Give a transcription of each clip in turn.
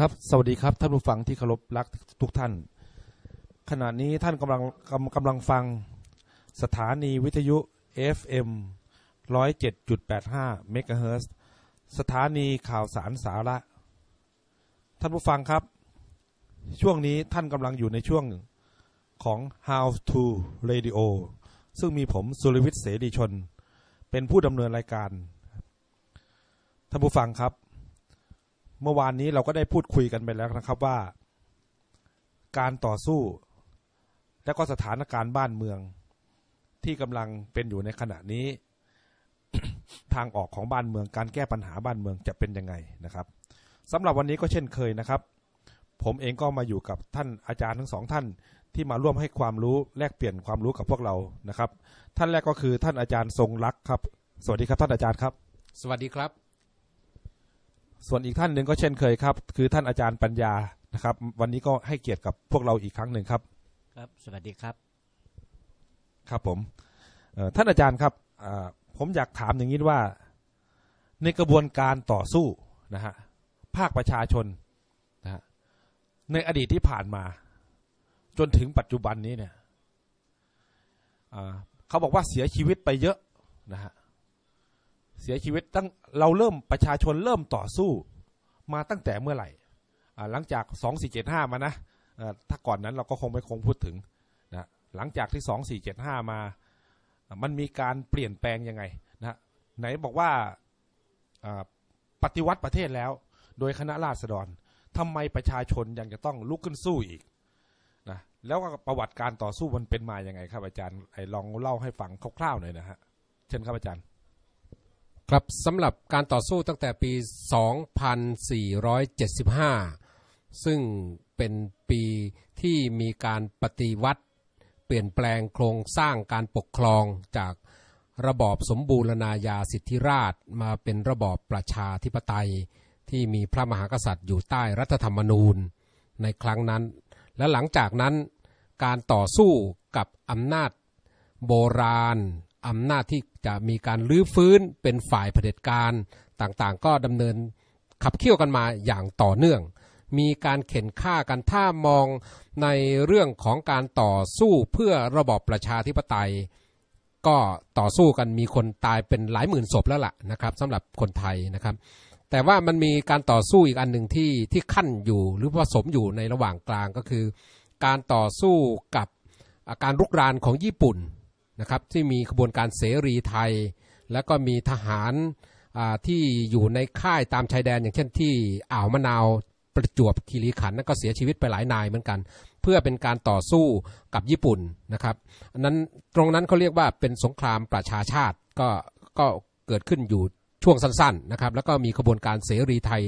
ครับ สวัสดีครับ ท่านผู้ฟังที่เคารพรักทุกท่าน ขณะนี้ท่านกำลังกำกำลังฟังสถานีวิทยุ FM 107.85เมกะเฮิรตสถานีข่าวสารสาระ ท่านผู้ฟังครับ ช่วงนี้ท่านกำลังอยู่ในช่วงของ How to Radio ซึ่งมีผมสุริวิทย์เสรีชน เป็นผู้ดำเนินรายการ ท่านผู้ฟังครับเมื่อวานนี้เราก็ได้พูดคุยกันไปแล้วนะครับว่า การต่อสู้และก็สถานการณ์บ้านเมืองที่กำลังเป็นอยู่ในขณะนี้ ทางออกของบ้านเมือง การแก้ปัญหาบ้านเมืองจะเป็นยังไงนะครับสำหรับวันนี้ก็เช่นเคยนะครับ ผมเองก็มาอยู่กับท่านอาจารย์ทั้งสองท่านที่มาร่วมให้ความรู้แลกเปลี่ยนความรู้กับพวกเรานะครับ ท่านแรกก็คือท่านอาจารย์ทรงรักครับ สวัสดีครับท่านอาจารย์ครับ สวัสดีครับส่วนอีกท่านหนึ่งก็เช่นเคยครับคือท่านอาจารย์ปัญญานะครับ วันนี้ก็ให้เกียรติกับพวกเราอีกครั้งหนึ่งครับ ครับสวัสดีครับ ครับผมท่านอาจารย์ครับผมอยากถามอย่างนี้ว่า ในกระบวนการต่อสู้นะฮะภาคประชาชนนะฮะในอดีตที่ผ่านมา จนถึงปัจจุบันนี้เนี่ยเขาบอกว่าเสียชีวิตไปเยอะนะฮะเสียชีวิตตั้งเราเริ่มประชาชนเริ่มต่อสู้มาตั้งแต่เมื่อไหร่หลังจากสองสี่เจ็ดห้ามานะถ้าก่อนนั้นเราก็คงไม่คงพูดถึงนะหลังจากที่สองสี่เจ็ดห้ามามันมีการเปลี่ยนแปลงยังไงนะไหนบอกว่าปฏิวัติประเทศแล้ว โดยคณะราษฎร ทำไมประชาชนยังจะต้องลุกขึ้นสู้อีกนะแล้วประวัติการต่อสู้มันเป็นมาอย่างไงครับอาจารย์ลองเล่าให้ฟังคร่าวๆหน่อยนะฮะเชิญครับอาจารย์ครับสำหรับการต่อสู้ตั้งแต่ปี 2475 ซึ่งเป็นปีที่มีการปฏิวัติ เปลี่ยนแปลงโครงสร้างการปกครองจากระบอบสมบูรณาญาสิทธิราชมาเป็นระบอบประชาธิปไตยที่มีพระมหากษัตริย์อยู่ใต้รัฐธรรมนูญ ในครั้งนั้น และหลังจากนั้น การต่อสู้กับอำนาจโบราณอำนาจที่จะมีการรื้อฟื้นเป็นฝ่ายเผด็จการต่างๆ ก็ดำเนินขับเคี่ยวกันมาอย่างต่อเนื่อง มีการเข็นฆ่ากันถ้ามองในเรื่องของการต่อสู้เพื่อระบอบประชาธิปไตย ก็ต่อสู้กันมีคนตายเป็นหลายหมื่นศพแล้วล่ะนะครับสำหรับคนไทยนะครับ แต่ว่ามันมีการต่อสู้อีกอันหนึ่งที่ที่ขั้นอยู่หรือผสมอยู่ในระหว่างกลางก็คือ การต่อสู้กับการรุกรานของญี่ปุ่นนะครับที่มีขบวนการเสรีไทย แล้วก็มีทหารที่อยู่ในค่ายตามชายแดนอย่างเช่นที่อ่าวมะนาวประจวบคีรีขันธ์ก็เสียชีวิตไปหลายนายเหมือนกัน เพื่อเป็นการต่อสู้กับญี่ปุ่นนะครับนั้นตรงนั้นเขาเรียกว่าเป็นสงครามประชาชาติก็ก็เกิดขึ้นอยู่ช่วงสั้นๆ นะครับ แล้วก็มีขบวนการเสรีไทย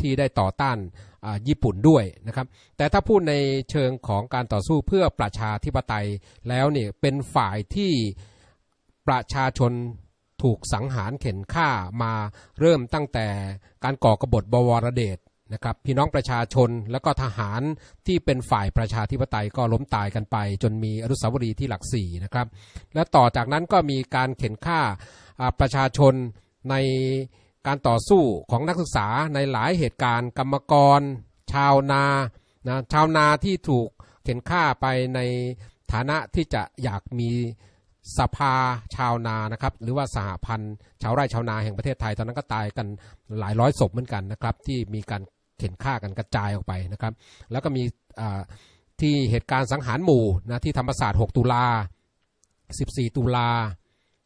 ที่ได้ต่อต้านญี่ปุ่นด้วยนะครับ แต่ถ้าพูดในเชิงของการต่อสู้เพื่อประชาธิปไตย แล้วเนี่ยเป็นฝ่ายที่ประชาชนถูกสังหารเข็นฆ่ามาเริ่มตั้งแต่การก่อกบฏบวรเดชนะครับ พี่น้องประชาชนและก็ทหารที่เป็นฝ่ายประชาธิปไตยก็ล้มตายกันไป จนมีอนุสาวรีย์ที่หลักสี่นะครับ และต่อจากนั้นก็มีการเข็นฆ่าประชาชนในการต่อสู้ของนักศึกษาในหลายเหตุการณ์กรรมกร ชาวนานะชาวนาที่ถูกเข็นฆ่าไปในฐานะที่จะอยากมีสภาชาวนานะครับหรือว่าสหพันธ์ชาวไร่ชาวนาแห่งประเทศไทยตอนนั้นก็ตายกันหลายร้อยศพเหมือนกันนะครับที่มีการเข็นฆ่ากันกระจายออกไปนะครับแล้วก็มีที่เหตุการณ์สังหารหมู่นะที่ธรรมศาสตร์ 6 ตุลา14 ตุลา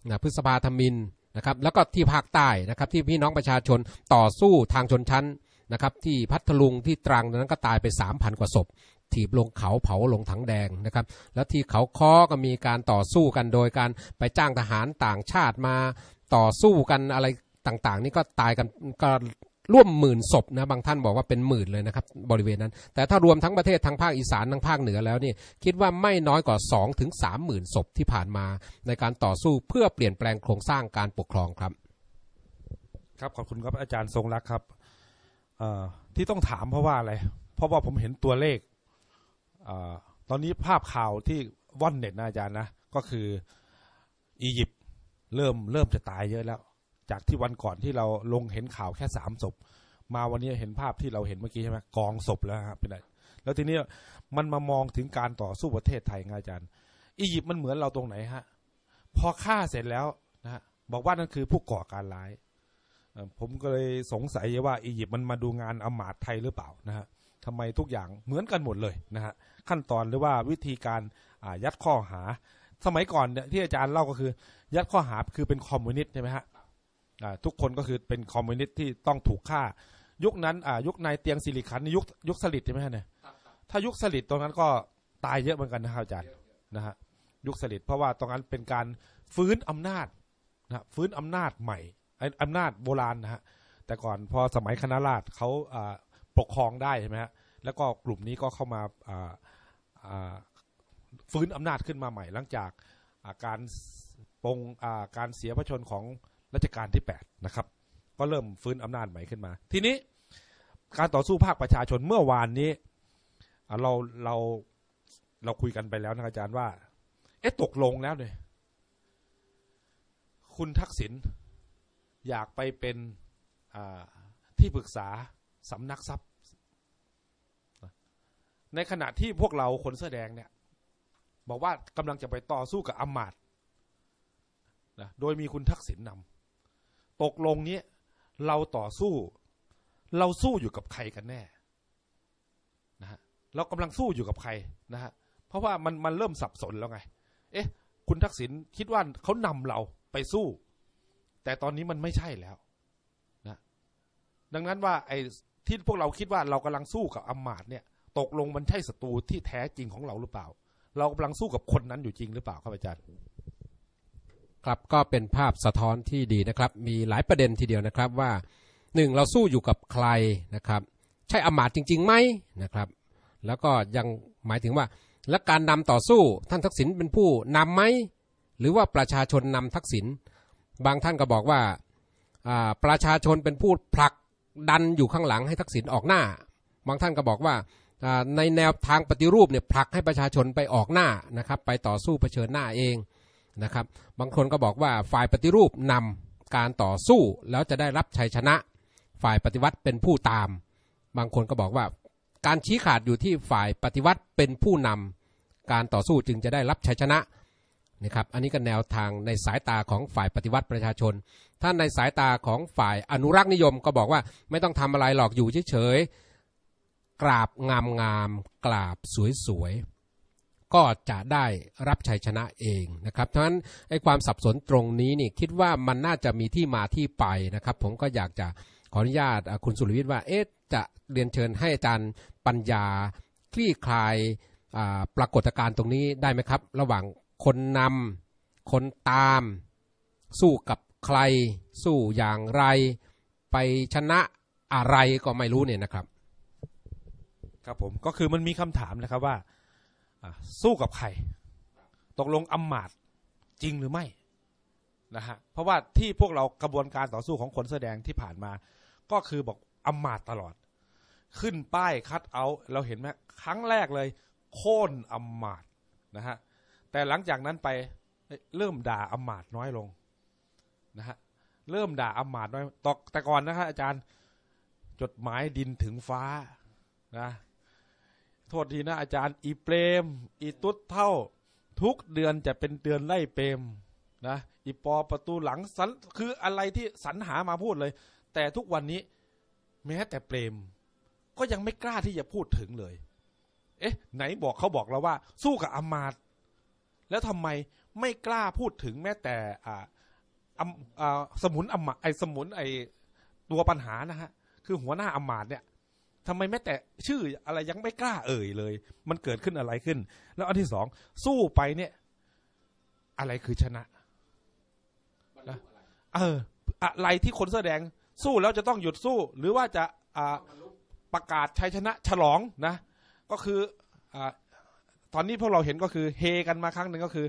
นะพฤษภาธมินนะครับแล้วก็ที่ภาคใต้นะครับที่พี่น้องประชาชนต่อสู้ทางชนชั้นนะครับ ที่พัทลุงที่ตรังนั้นก็ตายไป 3,000 กว่าศพถีบลงเขาเผาลงถังแดงนะครับ แล้วที่เขาค้อก็มีการต่อสู้กันโดยการไปจ้างทหารต่างชาติมาต่อสู้กันอะไรต่างๆ นี่ก็ตายกันก็ร่วมหมื่นศพนะ บางท่านบอกว่าเป็นหมื่นเลยนะครับ บริเวณนั้น แต่ถ้ารวมทั้งประเทศทั้งภาคอีสานทั้งภาคเหนือแล้วนี่คิดว่าไม่น้อยกว่า2อถึงสามหมื่นศพที่ผ่านมาในการต่อสู้เพื่อเปลี่ยนแปลงโครงสร้างการปกครองครับครับขอบคุณครับอาจารย์ทรงรักครับที่ต้องถามเพราะว่าอะไร เพราะว่าผมเห็นตัวเลขอตอนนี้ภาพข่าวที่ว่อนเน็ตนะอาจารย์นะก็คืออียิปต์เริ่มเริ่มจะตายเยอะแล้วจากที่วันก่อนที่เราลงเห็นข่าวแค่สามศพมาวันนี้เห็นภาพที่เราเห็นเมื่อกี้ใช่ไหมกองศพแล้วครับเป็นไรแล้วทีนี้มันมามองถึงการต่อสู้ประเทศไทยไงอาจารย์อียิปต์มันเหมือนเราตรงไหนฮะพอฆ่าเสร็จแล้วนะฮะบอกว่านั่นคือผู้ก่อการร้ายผมก็เลยสงสัยว่าอียิปต์มันมาดูงานอมาตไทยหรือเปล่านะฮะทำไมทุกอย่างเหมือนกันหมดเลยนะฮะขั้นตอนหรือว่าวิธีการยัดข้อหา สมัยก่อนเนี่ยที่อาจารย์เล่าก็คือยัดข้อหาคือเป็นคอมมิวนิสต์ใช่ไหมฮะทุกคนก็คือเป็นคอมมิวนิสต์ที่ต้องถูกฆ่า ยุคนั้น ยุคนายเตียงสิริขันยุคยุคสลิดใช่ไหมฮะเนี่ยถ้ายุคสลิดตรงนั้นก็ตายเยอะเหมือนกันนะครับอาจารย์ นะฮะ ยุคสลิดเพราะว่าตรงนั้นเป็นการฟื้นอำนาจนะฟื้นอำนาจใหม่อำนาจโบราณนะฮะ แต่ก่อนพอสมัยคณะราษฎรเขาปกครองได้ใช่ไหมฮะ แล้วก็กลุ่มนี้ก็เข้ามาฟื้นอำนาจขึ้นมาใหม่ หลังจากการปงการเสียพระชนของรัชกาลที่ 8 นะครับ ก็เริ่มฟื้นอำนาจใหม่ขึ้นมา ทีนี้ การ ต่อสู้ภาคประชาชนเมื่อวานนี้ เราเรา เรา คุยกันไปแล้ว นะ อาจารย์ว่า เอ๊ะตกลงแล้ว เนี่ย คุณทักษิณอยากไปเป็นที่ ปรึกษาสำนักทรัพย์ ในขณะที่พวกเราคนเสื้อแดงเนี่ย บอกว่ากำลังจะไปต่อสู้กับอำมาตย์นะโดยมีคุณทักษิณนนำตกลงนี้ เราต่อสู้เราสู้อยู่กับใครกันแน่นะฮะเรากำลังสู้อยู่กับใครนะฮะเพราะว่า มันมันเริ่มสับสนแล้วไง เอ๊ะคุณทักษิณคิดว่าเขานำเราไปสู้ แต่ตอนนี้มันไม่ใช่แล้วนะดังนั้นว่าไอ้ที่พวกเราคิดว่าเรากำลังสู้กับอำมาตเนี่ย ตกลงมันใช่ศัตรูที่แท้จริงของเราหรือเปล่า เรากำลังสู้กับคนนั้นอยู่จริงหรือเปล่าครับอาจารย์ครับก็เป็นภาพสะท้อนที่ดีนะครับ มีหลายประเด็นทีเดียวนะครับว่าหนึ่งเราสู้อยู่กับใครนะครับใช่อมาตจริงๆไหมนะครับแล้วก็ยังหมายถึงว่า และการนำต่อสู้ท่านทักษิณเป็นผู้นํำไหมหรือว่าประชาชนนำทักษิณบางท่านก็บอกว่า ประชาชนเป็นผู้ผลักดันอยู่ข้างหลังให้ทักษิณออกหน้าบางท่านก็บอกว่า ในแนวทางปฏิรูปเนี่ยผลักให้ประชาชนไปออกหน้านะครับไปต่อสู้เผชิญหน้าเองนะครับบางคนก็บอกว่า ฝ่ายปฏิรูปนำการต่อสู้แล้วจะได้รับชัยชนะ ฝ่ายปฏิวัติเป็นผู้ตามบางคนก็บอกว่าการชี้ขาดอยู่ที่ฝ่ายปฏิวัติเป็นผู้นำ การต่อสู้จึงจะได้รับชัยชนะนะครับอันนี้ก็แนวทางในสายตาของฝ่ายปฏิวัติประชาชนท่านในสายตาของฝ่ายอนุรักษ์นิยมก็บอกว่าไม่ต้องทำอะไรหรอกอยู่เฉยๆ กราบงามๆกราบสวยๆก็จะได้รับชัยชนะเองนะครับเพราะฉะนั้นไอ้ความสับสนตรงนี้นี่คิดว่ามันน่าจะมีที่มาที่ไปนะครับ ผมก็อยากจะขออนุญาตคุณสุรวิทย์ว่า เอ๊ะ จะเรียนเชิญให้อาจารย์ปัญญาคลี่คลายปรากฏการณ์ตรงนี้ได้ไหมครับ ระหว่างคนนำคนตามสู้กับใคร สู้อย่างไร ไปชนะอะไรก็ไม่รู้เนี่ยนะครับ ครับผม ก็คือมันมีคำถามนะครับว่าสู้กับ ใคร ตกลงอำมาตจริงหรือไม่นะฮะเพราะว่าที่พวกเรากระบวนการต่อสู้ของคนแสดงที่ผ่านมา ก็คือบอกอำมาตตลอด ขึ้นป้ายคัดเอาเราเห็นไหมครั้งแรกเลย โค่นอำมาตนะฮะแต่หลังจากนั้นไปเริ่มด่าอำมาตน้อยลงนะฮะเริ่มด่าอำมาตน้อยตอกแต่ก่อนนะฮะอาจารย์จดหมายดินถึงฟ้านะโทษทีนะอาจารย์อีเปรมอีตุ๊ดเท่าทุกเดือนจะเป็นเดือนไล่เปรมนะอีปอประตูหลังสันคืออะไรที่สรรหามาพูดเลย แต่ทุกวันนี้ แม้แต่เปรมก็ยังไม่กล้าที่จะพูดถึงเลย เอ๊ะไหนบอกเขาบอกเราว่า สู้กับอามาตแล้วทำไมไม่กล้าพูดถึงแม้แต่อ่าสมุนอามาไอสมุนไอตัวปัญหานะฮะ คือหัวหน้าอามาตเนี่ยทำไมแม้แต่ชื่ออะไรยังไม่กล้าเอ่ยเลย มันเกิดขึ้นอะไรขึ้น แล้วอันที่สองสู้ไปเนี่ย อะไรคือชนะนะเอออะไรที่คนแสดงสู้แล้วจะต้องหยุดสู้ หรือว่าจะอ่าประกาศชัยชนะฉลองนะ ก็คืออ่าตอนนี้พวกเราเห็นก็คือเฮกันมาครั้งหนึ่งก็คือ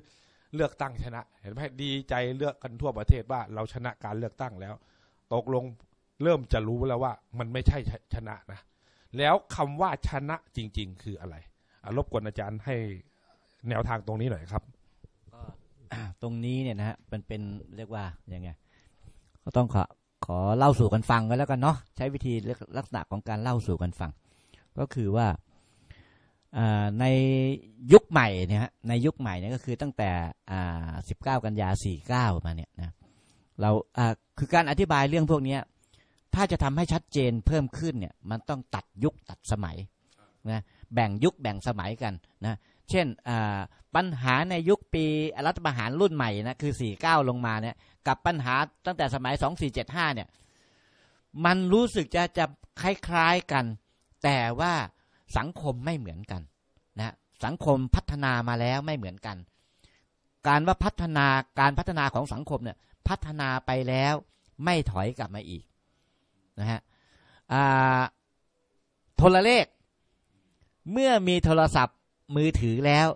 เลือกตั้งชนะ เห็นไหมดีใจเลือกกันทั่วประเทศว่า เราชนะการเลือกตั้งแล้วตกลงเริ่มจะรู้แล้วว่า มันไม่ใช่ชนะนะแล้วคำว่าชนะจริง ๆ คืออะไร รบกวนอาจารย์ให้แนวทางตรงนี้หน่อยครับ ตรงนี้เนี่ยนะฮะมันเป็นเรียกว่าอย่างไง ก็ต้องขอขอเล่าสู่กันฟังกันแล้วกันเนาะใช้วิธีลักษณะของการเล่าสู่กันฟังก็คือว่าในยุคใหม่เนี่ยในยุคใหม่เนี่ยก็คือตั้งแต่19 กันยา 49กมาเนี่ยนะเราคือการอธิบายเรื่องพวกนี้ถ้าจะทำให้ชัดเจนเพิ่มขึ้นเนี่ยมันต้องตัดยุคตัดสมัยนะแบ่งยุคแบ่งสมัยกันนะเช่นปัญหาในยุคปีรัฐประหารรุ่นใหม่นะคือ49ลงมาเนี่ยกับปัญหาตั้งแต่สมัย2475เนี่ยมันรู้สึกจะจะคล้ายๆกัน แต่ว่าสังคมไม่เหมือนกันนะสังคมพัฒนามาแล้วไม่เหมือนกัน การว่าพัฒนาการพัฒนาของสังคมเนี่ยพัฒนาไปแล้วไม่ถอยกลับมาอีกนะฮะโทรเลข เมื่อมีโทรศัพท์มือถือแล้ว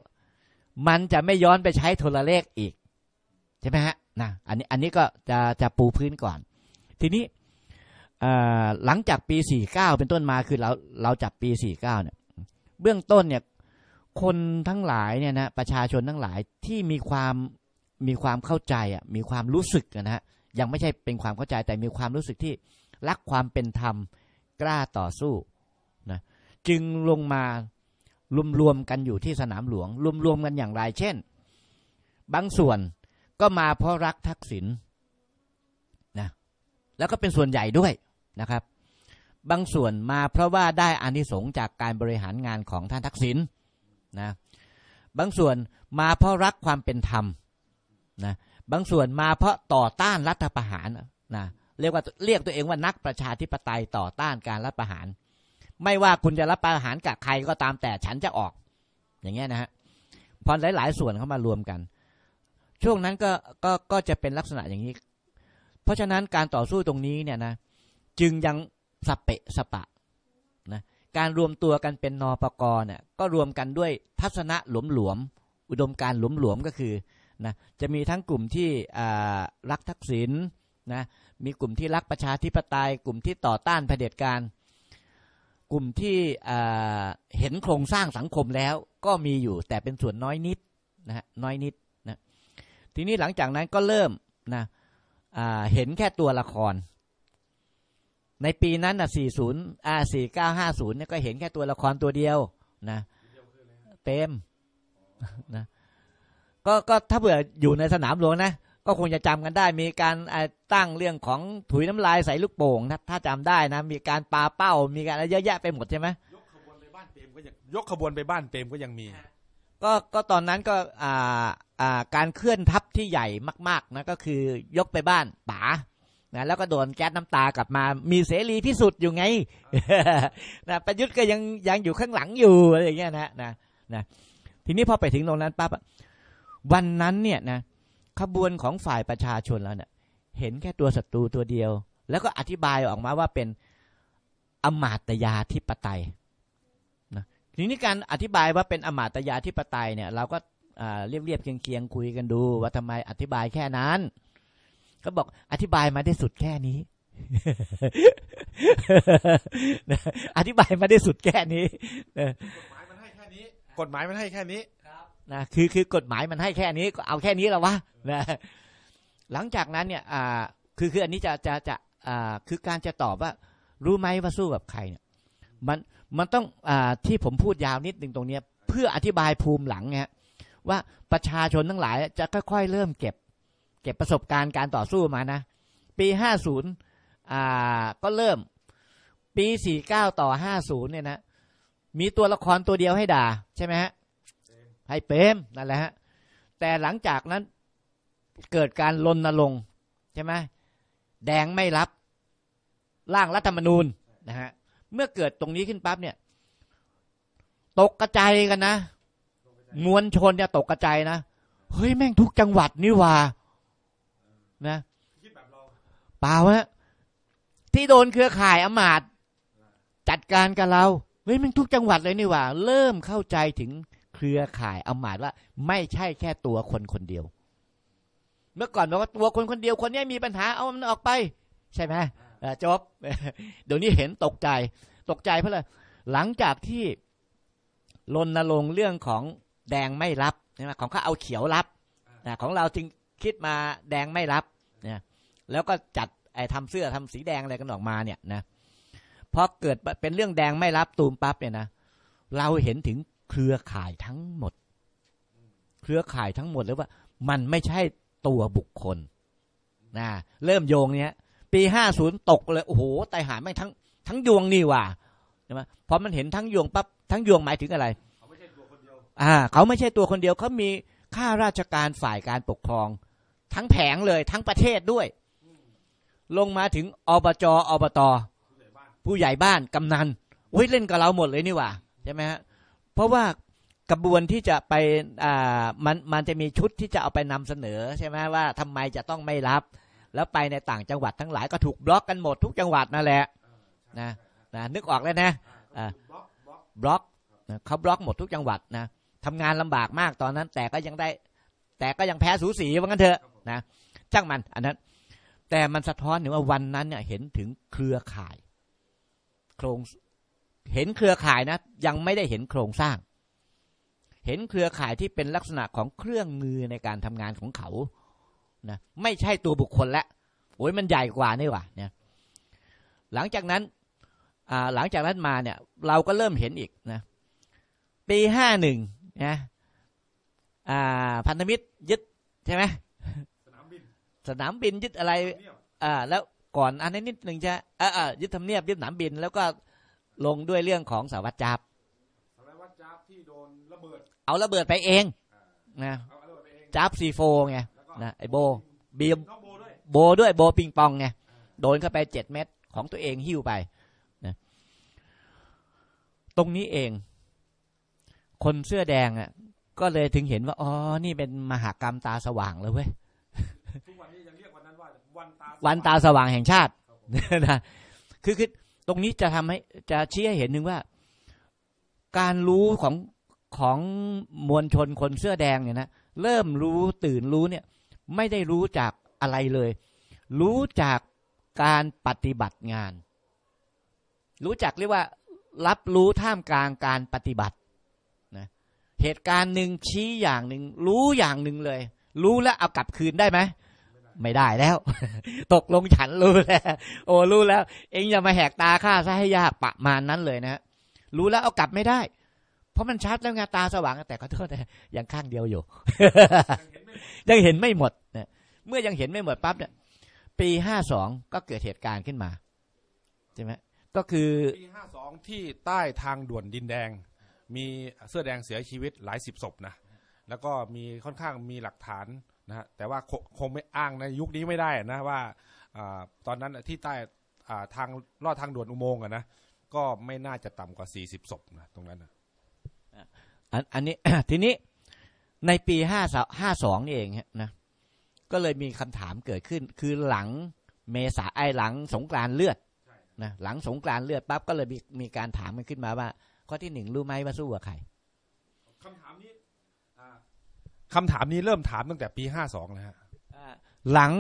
มันจะไม่ย้อนไปใช้โทรเลขอีกใช่ไหมฮะนะอันนี้ อันนี้ก็จะ จะปูพื้นก่อน ทีนี้หลังจากปี 49เป็นต้นมา คือเรา เราจับปี 49เนี่ย เบื้องต้นเนี่ย คนทั้งหลายเนี่ยนะ ประชาชนทั้งหลายที่มีความ มีความเข้าใจอ่ะ มีความรู้สึกนะฮะ ยังไม่ใช่เป็นความเข้าใจแต่มีความรู้สึกที่รักความเป็นธรรมกล้าต่อสู้นะจึงลงมารวมๆกันอยู่ที่สนามหลวงรวมๆกันอย่างไรเช่น บางส่วนก็มาเพราะรักทักษิณนนะแล้วก็เป็นส่วนใหญ่ด้วยนะครับ บางส่วนมาเพราะว่าได้อานิสงส์จากการบริหารงานของท่านทักษิณนนะบางส่วนมาเพราะรักความเป็นธรรมนะบางส่วนมาเพราะต่อต้านรัฐประหารนะเรียกว่าเรียกตัวเองว่านักประชาธิปไตยต่อต้านการรัฐประหาร ไม่ว่าคุณจะรับประหารกับใครก็ตามแต่ฉันจะออก อย่างเงี้ยนะฮะพอหลาย ๆ ส่วนเข้ามารวมกัน ช่วงนั้นก็ก็ก็จะเป็นลักษณะอย่างนี้ เพราะฉะนั้นการต่อสู้ตรงนี้เนี่ยนะจึงยังสเปะสปะนะการรวมตัวกันเป็นนปกรเนี่ยก็รวมกันด้วยทัศนะหลวมๆอุดมการหลวมๆก็คือนะจะมีทั้งกลุ่มที่รักทักษิณนนะมีกลุ่มที่รักประชาธิปไตยกลุ่มที่ต่อต้านเผด็จการ กลุ่มที่เห็นโครงสร้างสังคมแล้ว ก็มีอยู่แต่เป็นส่วนน้อยนิดนะฮะน้อยนิดนะทีนี้หลังจากนั้นก็เริ่มนะเห็นแค่ตัวละคร ในปีนั้นนะ40อ่า4950เนี่ยก็เห็นแค่ตัวละครตัวเดียวนะเต็มนะก็ก็ถ้าเผื่ออยู่ในสนามหลวงนะก็คงจะจำกันได้มีการตั้งเรื่องของถุยน้ำลายใส่ลูกโป่งนะถ้าจำได้นะ มีการปาเป้ามีการอะไรเยอะแยะไปหมดใช่ไหมยกขบวนไปบ้านเปรมก็ยังยกขบวนไปบ้านเปรมก็ยังมีก็ก็ตอนนั้นก็อ่าอ่าการเคลื่อนทัพที่ใหญ่มากๆนะก็คือยกไปบ้านป๋านะแล้วก็โดนแก๊สน้ำตากลับมามีเสรีพิสุทธิ์อยู่ไงนะประยุทธ์ก็ยังยังอยู่ข้างหลังอยู่อะไรอย่างเงี้ยนะนะนะทีนี้พอไปถึงตรงนั้นปั๊บวันนั้นเนี่ยนะขบวนของฝ่ายประชาชนแล้วเนี่ยเห็นแค่ตัวศัตรูตัวเดียว แล้วก็อธิบายออกมาว่าเป็นอมาตยาธิปไตยนะทีนี้การอธิบายว่าเป็นอมาตยาธิปไตยเนี่ย เราก็เรียบเรียบเคียงเคียงคุยกันดู ว่าทำไมอธิบายแค่นั้น ก็บอกอธิบายมาได้สุดแค่นี้อธิบายมาได้สุดแค่นี้กฎหมายมันให้แค่นี้กฎหมายมันให้แค่นี้นะคือคือกฎหมายมันให้แค่นี้ก็เอาแค่นี้แล้ววะนะหลังจากนั้นเนี่ยอ่าคือคืออันนี้จะจะจะอ่าคือการจะตอบว่ารู้ไหมว่าสู้กับใครเนี่ยมันมันต้องอ่าที่ผมพูดยาวนิดหนึ่งตรงเนี้ยเพื่ออธิบายภูมิหลังเนี่ยว่าประชาชนทั้งหลายจะค่อยๆเริ่มเก็บเก็บประสบการณ์การต่อสู้มานะปีห้าศูนย์อ่าก็เริ่มปีสี่เก้าต่อห้าศูนย์เนี่ยนะมีตัวละครตัวเดียวให้ด่าใช่ไหมฮะให้เปรมนั่นแหละฮะ แต่หลังจากนั้น เกิดการลนลง ใช่ไหมแดงไม่รับร่างรัฐธรรมนูญ นะฮะ เมื่อเกิดตรงนี้ขึ้นปั๊บเนี่ย ตกกระจายกันนะมวลชนเนี่ยตกกระจายนะ เฮ้ย แม่งทุกจังหวัดนี่ว่านะเปล่าฮะที่โดนเครือข่ายอมาตจัดการกับเราเฮ้ยแม่งทุกจังหวัดเลยนี่ว่า เริ่มเข้าใจถึงเครือข่ายเอาหมายว่าไม่ใช่แค่ตัวคนคนเดียว เมื่อก่อนบอกว่าตัวคนคนเดียวคนนี้มีปัญหาเอามันออกไป ใช่ไหมจบ เดี๋ยวนี้เห็นตกใจตกใจ เพราะอะไรหลังจากที่รณรงค์เรื่องของแดงไม่รับใช่ไหมของเขาเอาเขียวรับของเราจึงคิดมาแดงไม่รับเนี่ยแล้วก็จัดไอ้ทำเสื้อทำสีแดงอะไรกันออกมาเนี่ยนะพอเกิดเป็นเรื่องแดงไม่รับตูมปั๊บเนี่ยนะเราเห็นถึงเครือข่ายทั้งหมด เครือข่ายทั้งหมดหรือว่ามันไม่ใช่ตัวบุคคล นะ เริ่มโยงเนี้ย ปีห้าศูนย์ตกเลยโอ้โหตายหาไม่ทั้งทั้งยวงนี่ว่ะใช่ไหมพอมันเห็นทั้งยวงปั๊บทั้งยวงหมายถึงอะไรเขาไม่ใช่ตัวคนเดียว อ่า เขาไม่ใช่ตัวคนเดียวเขามีข้าราชการฝ่ายการปกครอง ทั้งแผงเลย ทั้งประเทศด้วย ลงมาถึงอบจอบตผู้ใหญ่บ้านกำนันอุ้ยเล่นกับเราหมด เลยนี่ว่ะใช่ไหมฮะเพราะว่ากระบวนที่จะไปอ่ามันมันจะมีชุดที่จะเอาไปนำเสนอ ใช่ไหมว่า ทำไมจะต้องไม่รับ แล้วไปในต่างจังหวัดทั้งหลายก็ถูกบล็อกกันหมดทุกจังหวัดนั่นแหละนะนะนึกออกแล้วนะบล็อกเขาบล็อกหมดทุกจังหวัดนะทำงานลำบากมากตอนนั้น แต่ก็ยังได้ แต่ก็ยังแพ้สูสีว่างั้นเถอะนะจ้างมันอันนั้น แต่มันสะท้อนถึงว่าวันนั้น เนี่ยเห็นถึงเครือข่ายโครงเห็นเครือข่ายนะ ยังไม่ได้เห็นโครงสร้าง เห็นเครือข่ายที่เป็นลักษณะของเครื่องมือในการทำงานของเขานะไม่ใช่ตัวบุคคลและโอ้ยมันใหญ่กว่านี่หว่าเนี่ยหลังจากนั้น หลังจากนั้นมาเนี่ย เราก็เริ่มเห็นอีกนะ ปีห้าหนึ่งนะพันธมิตรยึดใช่ไหมสนามบิน สนามบินยึดอะไรอ่าแล้วก่อนอันนี้นิดหนึ่งจะอ่ายึดทำเนียบยึดสนามบินแล้วก็ลงด้วยเรื่องของสารวัตรจับสารวัตรจับที่โดนระเบิด เอาระเบิดไปเองนะจับซีโฟไงนะไอโบบีโบด้วย โบปิงปองไง โดนเข้าไปเจ็ดเม็ดของตัวเอง หิ้วไปนะตรงนี้เอง คนเสื้อแดงอ่ะก็เลยถึงเห็นว่า อ๋อ นี่เป็นมหากรรมตาสว่างเลยเว้ยทุกวันนี้ยังเรียกวันนั้นว่าวันตาวันตาสว่างแห่งชาตินะคือคือตรงนี้จะทำให้จะชี้ให้เห็นหนึ่งว่า การรู้ของของมวลชนคนเสื้อแดงเนี่ยนะเริ่มรู้ตื่นรู้เนี่ยไม่ได้รู้จากอะไรเลย รู้จากการปฏิบัติงาน รู้จักเรียกว่ารับรู้ท่ามกลางการปฏิบัตินะเหตุการณ์หนึ่งชี้อย่างหนึ่งรู้อย่างหนึ่งเลย รู้แล้วเอากลับคืนได้ไหมไม่ได้แล้ว ตกลงฉันรู้แล้วโอ้รู้แล้วเองอย่ามาแหกตาข้าซะให้ยากประมาณนั้นเลยนะ รู้แล้วเอากลับไม่ได้ เพราะมันชัดแล้วไงตาสว่างแต่ขอโทษนะยังข้างเดียวอยู่ ยังเห็นไม่หมดเนี่ยเมื่อยังเห็นไม่หมดปั๊บเนี่ย ปีห้าสองก็เกิดเหตุการณ์ขึ้นมา ใช่ไหม ก็คือ ปีห้าสองที่ใต้ทางด่วนดินแดง มีเสื้อแดงเสียชีวิตหลายสิบศพนะแล้วก็มีค่อนข้างมีหลักฐานนะฮะแต่ว่าคงไม่อ้างในยุคนี้ไม่ได้นะว่าอตอนนั้นที่ใต้ทางลอดทางด่วนอุโมงค์นะก็ไม่น่าจะต่ำกว่า 40ศพนะตรงนั้นอันนี้ทีนี้ในปีห้าสองนี่เองนะก็เลยมีคำถามเกิดขึ้น คือหลังเมษาไอหลังสงกรานเลือดนะหลังสงกรานเลือดปั๊บก็เลยมีมีการถามกันขึ้นมาว่า ข้อที่หนึ่งรู้ไหมว่าสู้กับใครคำถามนี้เริ่มถามตั้งแต่ปีห้าสองนะฮะหลัง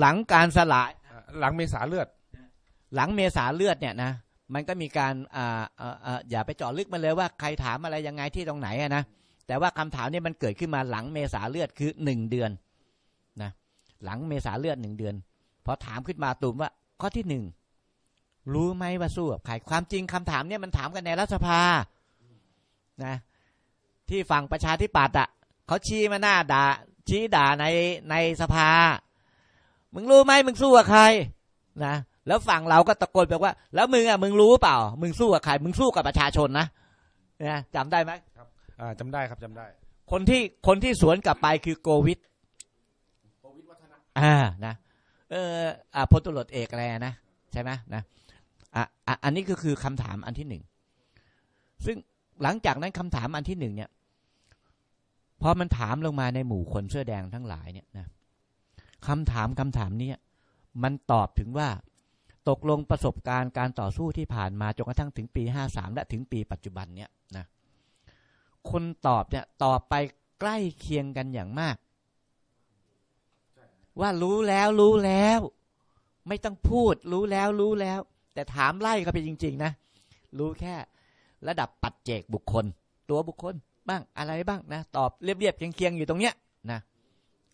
หลังการสลาย หลังเมษาเลือด หลังเมษาเลือดเนี่ยนะมันก็มีการอ่าอ่าอย่าไปเจาะลึกมันเลยว่าใครถามอะไรยังไงที่ตรงไหนอะนะแต่ว่าคำถามนี่มันเกิดขึ้นมาหลังเมษาเลือดคือหนึ่งเดือนนะหลังเมษาเลือดหนึ่งเดือน พอถามขึ้นมาตูมว่า ข้อที่หนึ่งรู้ไหมว่าสู้กับใครความจริงคำถามเนี่ยมันถามกันในรัฐสภานะที่ฝั่งประชาธิปัตย์อะเขาชี้มาหน้าด่าชี้ด่าในในสภา มึงรู้ไหมมึงสู้กับใครนะแล้วฝั่งเราก็ตะโกนแบบว่า แล้วมึงอ่ะมึงรู้เปล่า มึงสู้กับใคร มึงสู้กับประชาชนนะนะจำได้ไหมครับจำได้ครับจำได้ คนที่คนที่สวนกลับไปคือโกวิดโกวิดวัฒนะอ่านะเอออ่าพลตุลดเอกแรนะ ใช่ไหมนะอ่ะอันนี้ก็คือคำถามอันที่หนึ่ง ซึ่งหลังจากนั้นคำถามอันที่หนึ่งเนี่ยพอมันถามลงมาในหมู่คนเสื้อแดงทั้งหลายเนี่ยนะคำถามคำถามนี้มันตอบถึงว่า ตกลงประสบการณ์การต่อสู้ที่ผ่านมาจนกระทั่งถึง ปี53และถึงปีปัจจุบันเนี่ยนะคนตอบเนี่ยตอบไปใกล้เคียงกันอย่างมาก ว่ารู้แล้ว รู้แล้ว ไม่ต้องพูด รู้แล้วรู้แล้ว แต่ถามไล่เขาไปจริง ๆนะรู้แค่ระดับปัจเจกบุคคล ตัว บุคคลบ้างอะไรบ้างนะตอบเรียบๆเคียงๆ อยู่ตรงเนี้ยนะ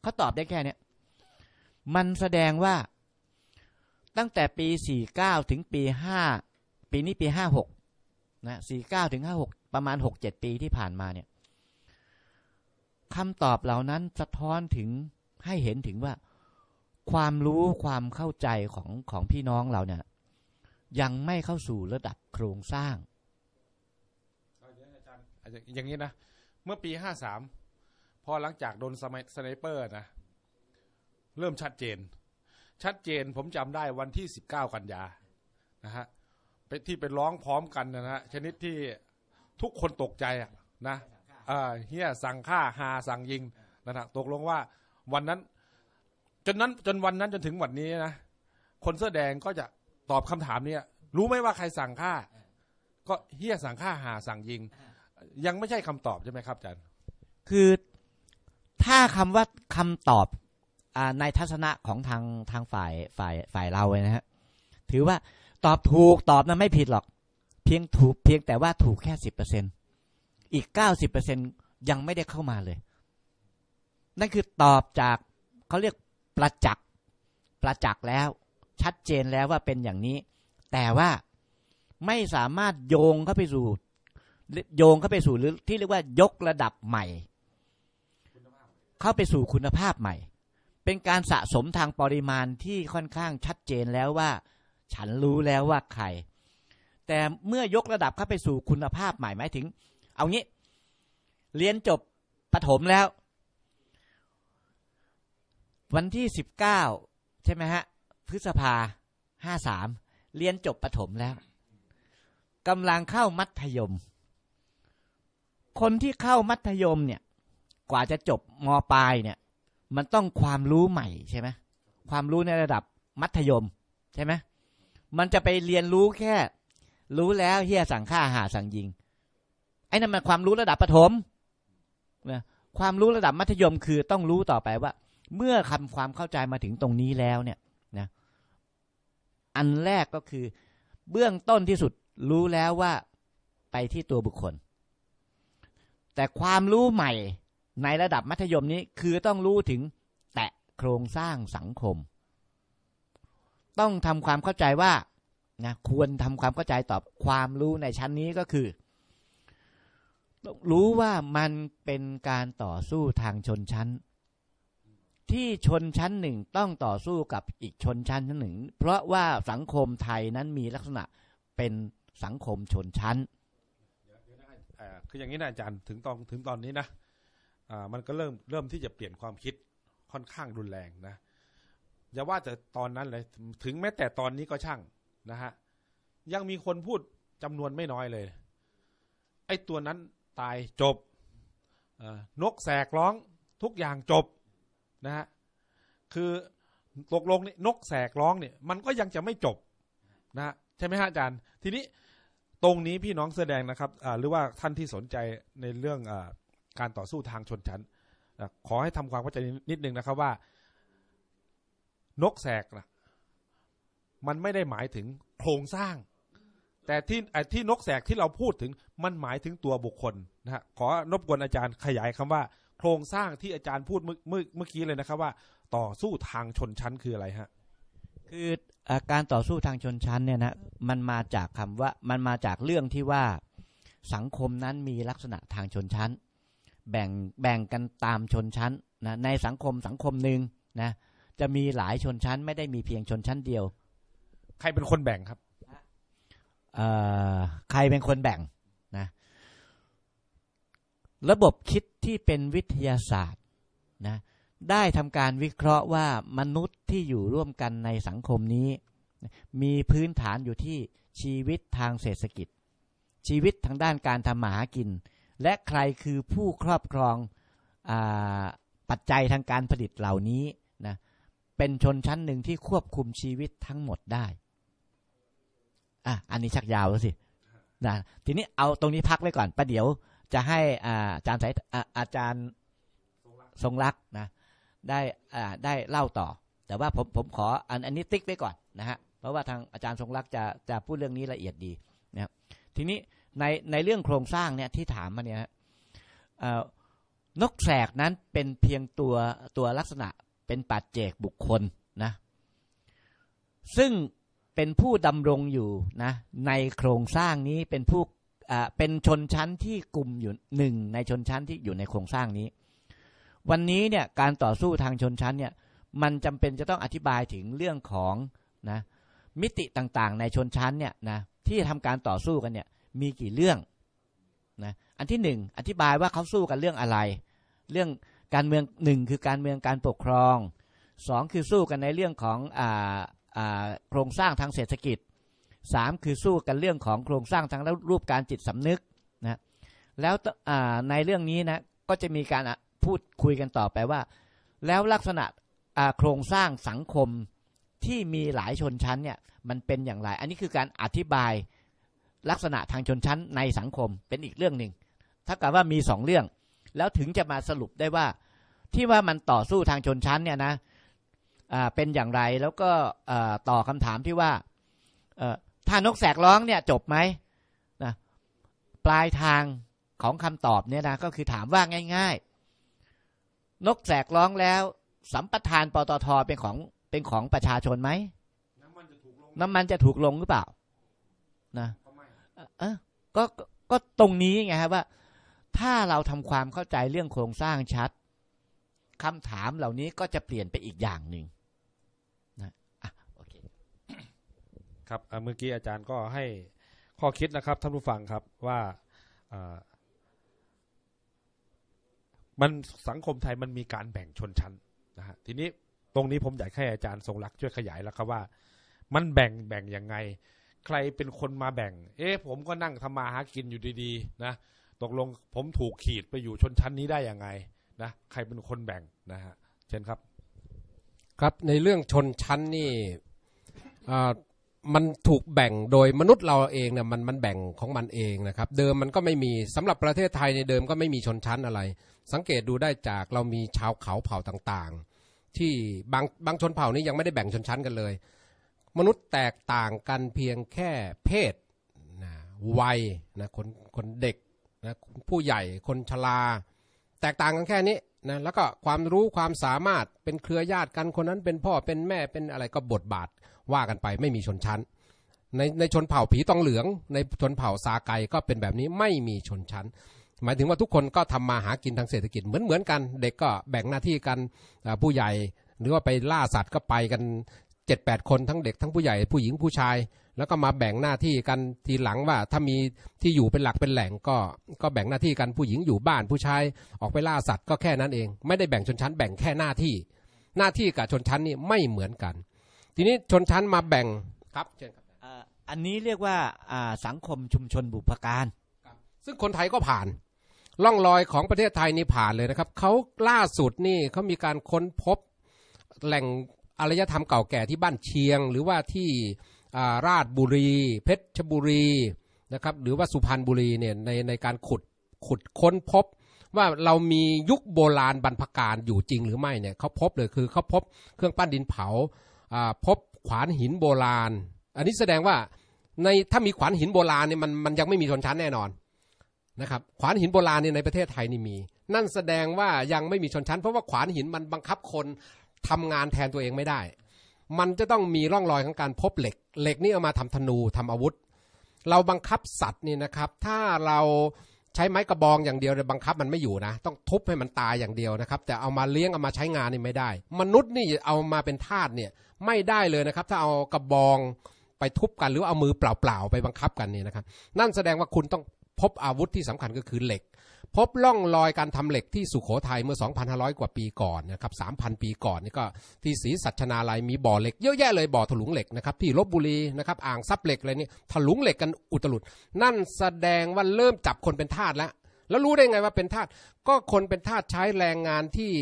เขาตอบได้แค่เนี้ย มันแสดงว่าตั้งแต่ปี 49 ถึงปี 5 ปีนี้ปี 56นะ49ถึง56 ประมาณ 67 ปีที่ผ่านมาเนี่ยคำตอบเหล่านั้นสะท้อนถึงให้เห็นถึงว่าความรู้ความเข้าใจของของพี่น้องเราเนี่ยยังไม่เข้าสู่ระดับโครงสร้างอย่างนี้นะ เมื่อปีห้าสามพอหลังจาก โดนสไนเปอร์นะ เริ่มชัดเจน ชัดเจนผมจำได้วันที่สิบเก้ากันยา นะฮะไปที่ไปร้องพร้อมกัน นะฮะ ชนิดที่ทุกคนตกใจนะเฮียสั่งฆ่า หา สั่งยิงนะฮะับตกลงว่าวันนั้น จนนั้นจนวันนั้น จน ถึง วันนี้นะ คน เสื้อ แดงก็จะตอบคำถามเนี้ยรู้ไหมว่าใครสั่งฆ่า ก็เฮียสั่งฆ่าหาสั่งยิงยังไม่ใช่คำตอบใช่ไหมครับอาจารย์ คือถ้าคำว่าคำตอบอในทัศนะของทางทางฝ่ายฝ่ายฝ่ายเราเลยนะฮะถือว่าตอบถูกตอบนะไม่ผิดหรอกเพียงถูก เพียงแต่ว่าถูกแค่สิบเปอร์เซ็นอีกเก้าสิบเปอร์เซ็นยังไม่ได้เข้ามาเลย นั่นคือตอบจากเขาเรียกประจักษ์ ประจักษ์แล้ว ชัดเจนแล้วว่าเป็นอย่างนี้ แต่ว่าไม่สามารถโยงเข้าไปสู่โยงเข้าไปสู่หรือที่เรียกว่ายกระดับใหม่ เข้าไปสู่คุณภาพใหม่ เป็นการสะสมทางปริมาณที่ค่อนข้างชัดเจนแล้วว่า ฉันรู้แล้วว่าใคร แต่เมื่อยกระดับเข้าไปสู่คุณภาพใหม่หมายถึง เอางี้เรียนจบประถมแล้ว วันที่สิบเก้าใช่ไหมฮะพฤษภาห้าสามเรียนจบประถมแล้วกำลังเข้ามัธยมคนที่เข้ามัธยมเนี่ย กว่าจะจบมปลายเนี่ย มันต้องความรู้ใหม่ใช่ไหมความรู้ในระดับมัธยมใช่ไหมมันจะไปเรียนรู้แค่รู้แล้วเฮียสั่งฆ่าหาสั่งยิง ไอ้ นั่นมันความรู้ระดับประถมนะความรู้ระดับมัธยมคือต้องรู้ต่อไปว่า เมื่อคำความเข้าใจมาถึงตรงนี้แล้วเนี่ยนะอันแรกก็คือเบื้องต้นที่สุดรู้แล้วว่าไปที่ตัวบุคคลแต่ความรู้ใหม่ในระดับมัธยมนี้คือต้องรู้ถึงแตะโครงสร้างสังคม ต้องทำความเข้าใจว่า นะ ควรทำความเข้าใจต่อความรู้ในชั้นนี้ก็คือรู้ว่ามันเป็นการต่อสู้ทางชนชั้น ที่ชนชั้นหนึ่งต้องต่อสู้กับอีกชนชั้นหนึ่ง เพราะว่าสังคมไทยนั้นมีลักษณะเป็นสังคมชนชั้นคืออย่างนี้นะอาจารย์ถึงตอนถึงตอนนี้นะมันก็เริ่มเริ่มที่จะเปลี่ยนความคิดค่อนข้างรุนแรงนะอย่าว่าแต่ตอนนั้นเลยถึงแม้แต่ตอนนี้ก็ช่างนะฮะยังมีคนพูดจำนวนไม่น้อยเลยไอ้ตัวนั้นตายจบนกแสกร้องทุกอย่างจบนะฮะคือตกลงนี่นกแสกร้องเนี่ยมันก็ยังจะไม่จบนะใช่ไหมฮะอาจารย์ ทีนี้ตรงนี้พี่น้องแสดงนะครับหรือว่าท่านที่สนใจในเรื่องอการต่อสู้ทางชนชั้น ขอให้ทำความเข้าใจนิดนึงนะครับว่า นกแสกนะมันไม่ได้หมายถึงโครงสร้าง แต่ที่ที่นกแสกที่เราพูดถึงมันหมายถึงตัวบุคคลนะฮะขอนบกวนอาจารย์ขยายคำว่า โครงสร้างที่อาจารย์พูดเมื่อเมื่อกี้เลยนะครับ ว่าต่อสู้ทางชนชั้นคืออะไรฮะคือการต่อสู้ทางชนชั้นเนี่ยนะมันมาจากคำว่ามันมาจากเรื่องที่ว่าสังคมนั้นมีลักษณะทางชนชั้น แบ่งแบ่งกันตามชนชั้นนะในสังคมสังคมหนึ่งนะจะมีหลายชนชั้น ไม่ได้มีเพียงชนชั้นเดียว ใครเป็นคนแบ่งครับใครเป็นคนแบ่งนะระบบคิดที่เป็นวิทยาศาสตร์นะได้ทำการวิเคราะห์ว่ามนุษย์ที่อยู่ร่วมกันในสังคมนี้ มีพื้นฐานอยู่ที่ชีวิตทางเศรษฐกิจ ชีวิตทางด้านการทำมาหากิน และใครคือผู้ครอบครองอปัจจัยทางการผลิตเหล่านี้นะเป็นชนชั้นหนึ่งที่ควบคุมชีวิตทั้งหมดได้อ่ะอันนี้ชักยาวแล้วสินะทีนี้เอาตรงนี้พักไว้ก่อนประเดี๋ยว จะให้อาจารย์สายอาจารย์ทรงรักนะได้ได้เล่าต่อแต่ว่าผมผมขออันอันนี้ติ๊กไว้ก่อนนะฮะเพราะว่าทางอาจารย์ทรงรักจะจะพูดเรื่องนี้ละเอียดดีนะครับทีนี้ในในเรื่องโครงสร้างเนี่ยที่ถามมาเนี่ยนกแสกนั้นเป็นเพียงตัวตัวลักษณะเป็นปัจเจกบุคคลนะซึ่งเป็นผู้ดำรงอยู่นะในโครงสร้างนี้เป็นผู้เป็นชนชั้นที่กลุ่มอยู่หนึ่งในชนชั้นที่อยู่ในโครงสร้างนี้วันนี้เนี่ยการต่อสู้ทางชนชั้นเนี่ยมันจำเป็นจะต้องอธิบายถึงเรื่องของนะมิติต่างๆ ในชนชั้นเนี่ยนะที่ทำการต่อสู้กันเนี่ยมีกี่เรื่องนะอันที่หนึ่งอธิบายว่าเขาสู้กันเรื่องอะไร เรื่องการเมืองหนึ่งคือการเมืองการปกครองสองคือสู้กันในเรื่องของอ่าอ่าโครงสร้างทางเศรษฐกิจสามคือสู้กันเรื่องของโครงสร้างทางรูปการจิตสำนึกนะแล้วในเรื่องนี้นะก็จะมีการพูดคุยกันต่อไปว่า แล้วลักษณะโครงสร้างสังคมที่มีหลายชนชั้นเนี่ยมันเป็นอย่างไร อันนี้คือการอธิบายลักษณะทางชนชั้นในสังคมเป็นอีกเรื่องหนึ่ง ถ้ากับว่ามีสองเรื่อง แล้วถึงจะมาสรุปได้ว่าที่ว่ามันต่อสู้ทางชนชั้นเนี่ยนะเป็นอย่างไรแล้วก็ต่อคำถามที่ว่าถ้านกแสกร้องเนี่ยจบไหมนะปลายทางของคำตอบเนี่ยนะก็คือถามว่าง่ายนกแสกร้องแล้วสัมปทานปตทเป็นของเป็นของประชาชนไหม น้ำมันจะถูกลงหรือเปล่า นะเออก็ก็ตรงนี้ไงครับ ว่าถ้าเราทำความเข้าใจเรื่องโครงสร้างชัดคำถามเหล่านี้ก็จะเปลี่ยนไปอีกอย่างหนึ่งนะอ่ะโอเคครับเมื่อกี้อาจารย์ก็ให้ข้อคิดนะครับท่านผู้ฟังครับว่ามันสังคมไทยมันมีการแบ่งชนชั้นนะฮะทีนี้ตรงนี้ผมอยากให้อาจารย์ทรงรักช่วยขยายแล้วครับว่า มันแบ่งแบ่งยังไง ใครเป็นคนมาแบ่ง เอ๊ะผมก็นั่งทำมาหากินอยู่ดีๆนะตกลงผมถูกขีดไปอยู่ชนชั้นนี้ได้ยังไงนะใครเป็นคนแบ่งนะฮะเช่นครับ ครับในเรื่องชนชั้นนี่มันถูกแบ่งโดยมนุษย์เราเองเนี่ยมันมันแบ่งของมันเองนะครับ เดิมมันก็ไม่มีสำหรับประเทศไทยในเดิมก็ไม่มีชนชั้นอะไรสังเกตดูได้จากเรามีชาวเขาเผ่าต่างๆ ที่บางบางชนเผ่านี้ยังไม่ได้แบ่งชนชั้นกันเลย มนุษย์แตกต่างกันเพียงแค่เพศนะวัยนะคนคนเด็กนะผู้ใหญ่คนชรา แตกต่างกันแค่นี้นะแล้วก็ความรู้ความสามารถเป็นเครือญาติกันคนนั้นเป็นพ่อเป็นแม่เป็นอะไรก็บทบาทว่ากันไปไม่มีชนชั้น ในในชนเผ่าผีตองเหลือง ในชนเผ่าซาไกก็เป็นแบบนี้ไม่มีชนชั้นหมายถึงว่าทุกคนก็ทำมาหากินทางเศรษฐกิจเหมือนเหมือนกัน เด็กก็แบ่งหน้าที่กันผู้ใหญ่หรือว่าไปล่าสัตว์ก็ไปกันเจ็ดแปดคนทั้งเด็กทั้งผู้ใหญ่ผู้หญิงผู้ชายแล้วก็มาแบ่งหน้าที่กันทีหลังว่าถ้ามีที่อยู่เป็นหลักเป็นแหล่งก็ก็แบ่งหน้าที่กันผู้หญิงอยู่บ้านผู้ชายออกไปล่าสัตว์ก็แค่นั้นเอง ไม่ได้แบ่งชนชั้นแบ่งแค่หน้าที่หน้าที่กับชนชั้นนี่ไม่เหมือนกัน ทีนี้ชนชั้นมาแบ่งครับเชิญครับอันนี้เรียกว่าสังคมชุมชนบุพการซึ่งคนไทยก็ผ่านล่องลอยของประเทศไทยนี่ผ่านเลยนะครับเขาล่าสุดนี่เขามีการค้นพบ แหล่งอารยธรรมเก่าแก่ที่บ้านเชียง หรือว่าที่ราชบุรี เพชรบุรีนะครับหรือว่าสุพรรณบุรีเนี่ยในในการขุดขุดค้นพบ ว่าเรามียุคโบราณบรรพการอยู่จริงหรือไม่เนี่ยเขาพบเลยคือเขาพบเครื่องปั้นดินเผาพบขวานหินโบราณ อันนี้แสดงว่าในถ้ามีขวานหินโบราณเนี่ยมันมันยังไม่มีชนชั้นแน่นอนนะครับขวานหินโบราณเนี่ยในประเทศไทยนี่มี นั่นแสดงว่ายังไม่มีชนชั้น เพราะว่าขวานหินมันบังคับคนทำงานแทนตัวเองไม่ได้ มันจะต้องมีร่องรอยของการพบเหล็กเหล็กนี่เอามาทำธนูทำอาวุธ เราบังคับสัตว์นี่นะครับ ถ้าเราใช้ไม้กระบองอย่างเดียวเ่ยบังคับมันไม่อยู่นะต้องทุบให้มันตายอย่างเดียวนะครับ แต่เอามาเลี้ยงเอามาใช้งานนี่ไม่ได้ มนุษย์นี่เอามาเป็นทาสเนี่ยไม่ได้เลยนะครับ ถ้าเอากระบองไปทุบกัน หรือเอามือเปล่าๆไปบังคับกันนี่นะครับนั่นแสดงว่าคุณต้องพบอาวุธที่สำคัญก็คือเหล็ก พบล่องรอยการทำเหล็กที่สุขโขทัยเมื่อ 2,500 กว่าปีก่อนนะครับ 3,000 ปีก่อนนี่ก็ที่ศรีสัชนาลัยมีบ่อเหล็กเยอะแยะเลยบ่อถลุงเหล็กนะครับที่ลบบุรีนะครับอ่างซับเหล็กอะไรนี่ถลุงเหล็กกันอุตลุดนั่นแสดงว่าเริ่มจับคนเป็นทาสแล้วแล้วรู้ได้ไงว่าเป็นทาสก็คนเป็นทาสใช้แรงงานที่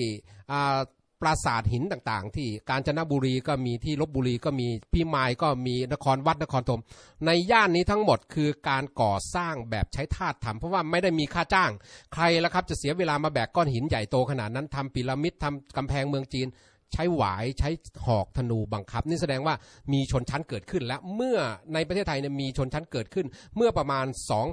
ปราสาทหินต่างๆ ที่กาญจนบุรีก็มีที่ลบบุรีก็มีพี่มายก็มีนครวัดนครธมในย่านนี้ทั้งหมดคือการก่อสร้างแบบใช้ธาตุทำเพราะว่าไม่ได้มีค่าจ้างใครละครับจะเสียเวลามาแบกก้อนหินใหญ่โตขนาดนั้นทำปิรามิดทำกำแพงเมืองจีน ใช้หวายใช้หอกธนูบังคับ นี่แสดงว่ามีชนชั้นเกิดขึ้น แล้วเมื่อในประเทศไทยเนี่ยมีชนชั้นเกิดขึ้นเมื่อประมาณ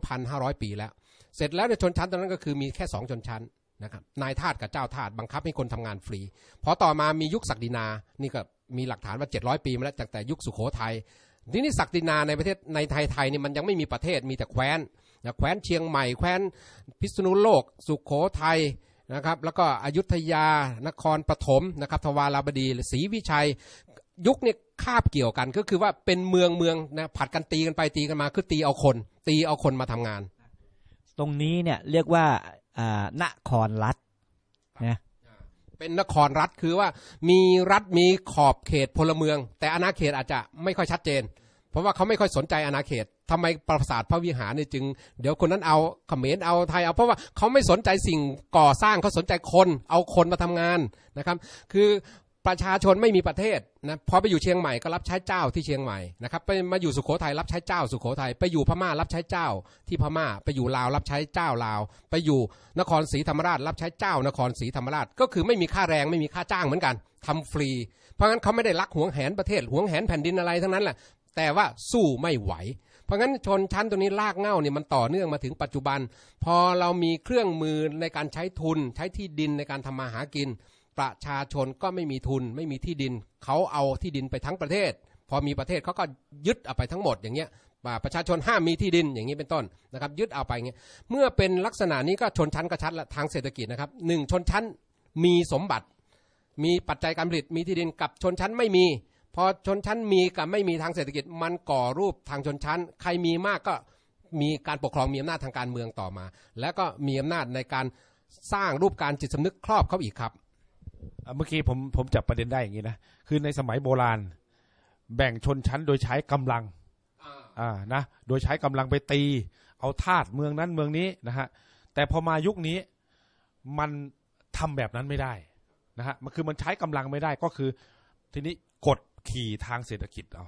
2,500 ปีแล้ว เสร็จแล้วในชนชั้นตอนนั้นก็คือมีแค่2ชนชั้นนะครับนายทาสกับเจ้าทาสบังคับให้คนทำงานฟรีพอต่อมามียุคศักดินา นี่ก็มีหลักฐานว่า 700 ปีมาแล้วจากแต่ยุคสุโขทยัยทีนี้ศักดินาในประเทศในไทยไทยนี่มันยังไม่มีประเทศมีแต่แคว้นนะแคว้นเชียงใหม่แคว้น พิษณุโลก สุขโขทัยนะครับ แล้วก็อยุธยานครปฐมนะครับ ทวารบดีศรีวิชัยยุคเนี้ยคาบเกี่ยวกัน ก็คือว่าเป็นเมืองเมืองนะผัดกันตีกันไปตีกันมาคือตีเอาคน ตีเอาคนมาทำงาน ตรงนี้เนี่ยเรียกว่านครรัฐนะเป็นนครรัฐคือว่ามีรัฐมีขอบเขตพลเมือง แต่อาณาเขตอาจจะไม่ค่อยชัดเจน เพราะว่าเขาไม่ค่อยสนใจอาณาเขต ทำไมปราสาทพระวิหารเนี่ยจึง เดี๋ยวคนนั้นเอาเขมรเอาไทยเอาเพราะว่าเขาไม่สนใจสิ่งก่อสร้างเขาสนใจคนเอาคนมาทำงานนะครับคือประชาชนไม่มีประเทศนะพอไปอยู่เชียงใหม่ก็รับใช้เจ้าที่เชียงใหม่นะครับไปมาอยู่สุโขทัยรับใช้เจ้าสุโขทัย ไปอยู่พม่ารับใช้เจ้าที่พม่าไปอยู่ลาวรับใช้เจ้าลาว ไปอยู่นครศรีธรรมราชรับใช้เจ้า นครศรีธรรมราชก็คือไม่มีค่าแรงไม่มีค่าจ้างเหมือนกัน ทำฟรี เพราะงั้นเขาไม่ได้รักหวงแหนประเทศหวงแหนแผ่นดินอะไรทั้งนั้นแหละแต่ว่าสู้ไม่ไหว เพราะงั้นชนชั้นตัวนี้ลากเง่าเนี่ยมันต่อเนื่องมาถึงปัจจุบัน พอเรามีเครื่องมือในการใช้ทุนใช้ที่ดินในการทำมาหากินประชาชนก็ไม่มีทุน ไม่มีที่ดินเขาเอาที่ดินไปทั้งประเทศ พอมีประเทศเขาก็ยึดเอาไปทั้งหมดอย่างเงี้ยประชาชนห้ามมีที่ดินอย่างนี้เป็นต้นนะครับ ยึดเอาไปเงี้ยเมื่อเป็นลักษณะนี้ก็ชนชั้นกระชัดละทางเศรษฐกิจนะครับหนึ่งชนชั้นมีสมบัติ มีปัจจัยการผลิตมีที่ดินกับชนชั้นไม่มี พอชนชั้นมีกับไม่มีทางเศรษฐกิจมันก่อรูปทางชนชั้น ใครมีมากก็มีการปกครองมีอำนาจทางการเมืองต่อมา แล้วก็มีอำนาจในการสร้างรูปการจิตสำนึกครอบเขาอีกครับเมื่อกี้ผมผมจับประเด็นได้อย่างนี้นะ คือในสมัยโบราณ แบ่งชนชั้นโดยใช้กำลังอ่านะ โดยใช้กำลังไปตี เอาทาสเมืองนั้นเมืองนี้นะฮะ แต่พอมายุคนี้มันทำแบบนั้นไม่ได้นะฮะ มันคือมันใช้กำลังไม่ได้ก็คือทีนี้กดขี่ทางเศรษฐกิจเอา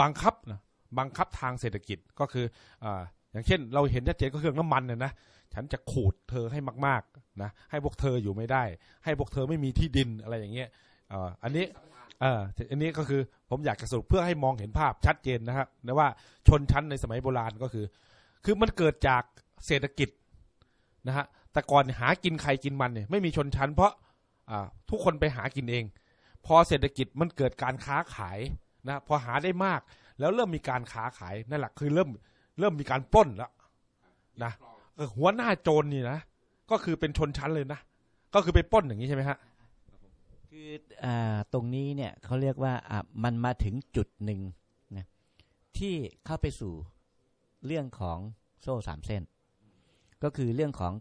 บังคับนะ บังคับทางเศรษฐกิจก็คือออย่างเช่นเราเห็นชัดเจนก็คือน้ำมันเนี่ยนะฉันจะขูดเธอให้มากๆนะให้พวกเธออยู่ไม่ได้ ให้พวกเธอไม่มีที่ดินอะไรอย่างเงี้ยอันนี้อันนี้ก็คือผมอยากจะสรุปเพื่อให้มองเห็นภาพชัดเจนนะครับนะว่าชนชั้นในสมัยโบราณก็คือ คือมันเกิดจากเศรษฐกิจนะฮะแต่ก่อนหากินใครกินมันเนี่ยไม่มีชนชั้นเพราะทุกคนไปหากินเอง พอเศรษฐกิจมันเกิดการค้าขายนะพอหาได้มากแล้วเริ่มมีการค้าขายนั่นแหละคือเริ่มเริ่มมีการปล้นละนะหัวหน้าโจรนี่นะก็คือเป็นชนชั้นเลยนะก็คือไปปล้นอย่างนี้ใช่ไหมฮะคืออตรงนี้เนี่ยเขาเรียกว่ามันมาถึงจุดหนึ่งนะที่เข้าไปสู่เรื่องของโซ่สามเส้น ก็คือเรื่องของ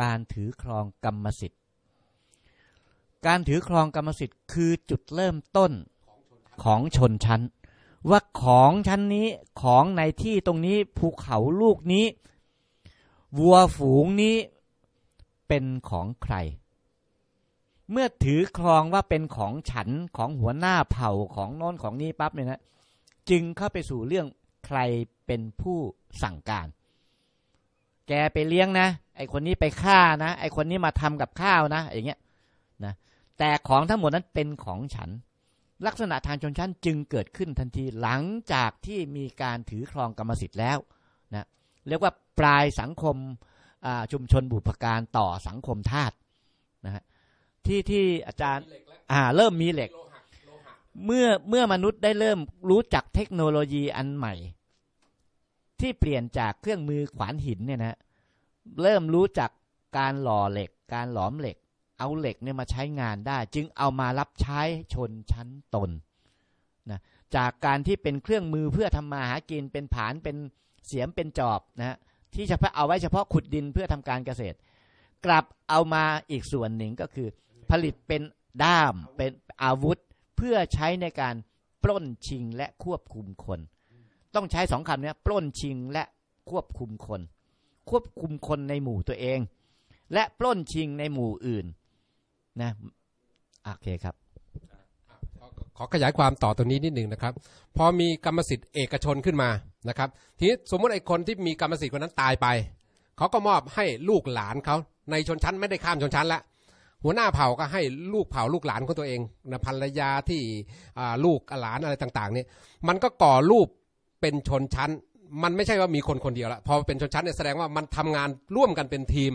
การถือครองกรรมสิทธิ์การถือครองกรรมสิทธิ์คือจุดเริ่มต้นของชนชั้นว่าของชั้นนี้ของในที่ตรงนี้ภูเขาลูกนี้วัวฝูงนี้เป็นของใคร เมื่อถือครองว่าเป็นของฉันของหัวหน้าเผ่าของน้นของนี้ปั๊บเนี่ยนะจึงเข้าไปสู่เรื่องใครเป็นผู้สั่งการ แกไปเลี้ยงนะไอคนนี้ไปฆ่านะไอคนนี้มาทำกับข้าวนะ อย่างเงี้ยนะแต่ของทั้งหมดนั้นเป็นของฉันลักษณะทางชนชั้นจึงเกิดขึ้นทันทีหลังจากที่มีการถือครองกรรมสิทธิ์แล้วนะเรียกว่าปลายสังคมชุมชนบุพการต่อสังคมธาตุนะฮะที่ที่อาจารย์อ่าเริ่มมีเหล็ก เมื่อเมื่อมนุษย์ได้เริ่มรู้จักเทคโนโลยีอันใหม่ ที่เปลี่ยนจากเครื่องมือขวานหินเนี่ยนะเริ่มรู้จักการหล่อเหล็กการหลอมเหล็กเอาเหล็กเนี่ยมาใช้งานได้ จึงเอามารับใช้ชนชั้นตนนะ จากการที่เป็นเครื่องมือเพื่อทำมาหากินเป็นผานเป็นเสียมเป็นจอบนะที่เฉพาะเอาไว้เฉพาะขุดดินเพื่อทำการเกษตร กลับเอามาอีกส่วนหนึ่งก็คือ ผลิตเป็นด้าม เป็นอาวุธเพื่อใช้ในการปล้นชิงและควบคุมคน ต้องใช้สองคำนี้ปล้นชิงและควบคุมคน ควบคุมคนในหมู่ตัวเอง และปล้นชิงในหมู่อื่นนะโอเคครับ ขอขยายความต่อตรงนี้นิดหนึ่งนะครับ พอมีกรรมสิทธิ์เอกชนขึ้นมานะครับ ทีนี้สมมติไอ้คนที่มีกรรมสิทธิ์คนนั้นตายไปเขาก็มอบให้ลูกหลานเขา ในชนชั้นไม่ได้ข้ามชนชั้นละหัวหน้าเผ่าก็ให้ลูกเผ่าลูกหลานของตัวเองนะภรรยาที่ลูกหลานอะไรต่างๆเนี่ยมันก็ก่อรูปเป็นชนชั้น มันไม่ใช่ว่ามีคนคนเดียวละพอเป็นชนชั้นเนี่ยแสดงว่ามันทำงานร่วมกันเป็นทีม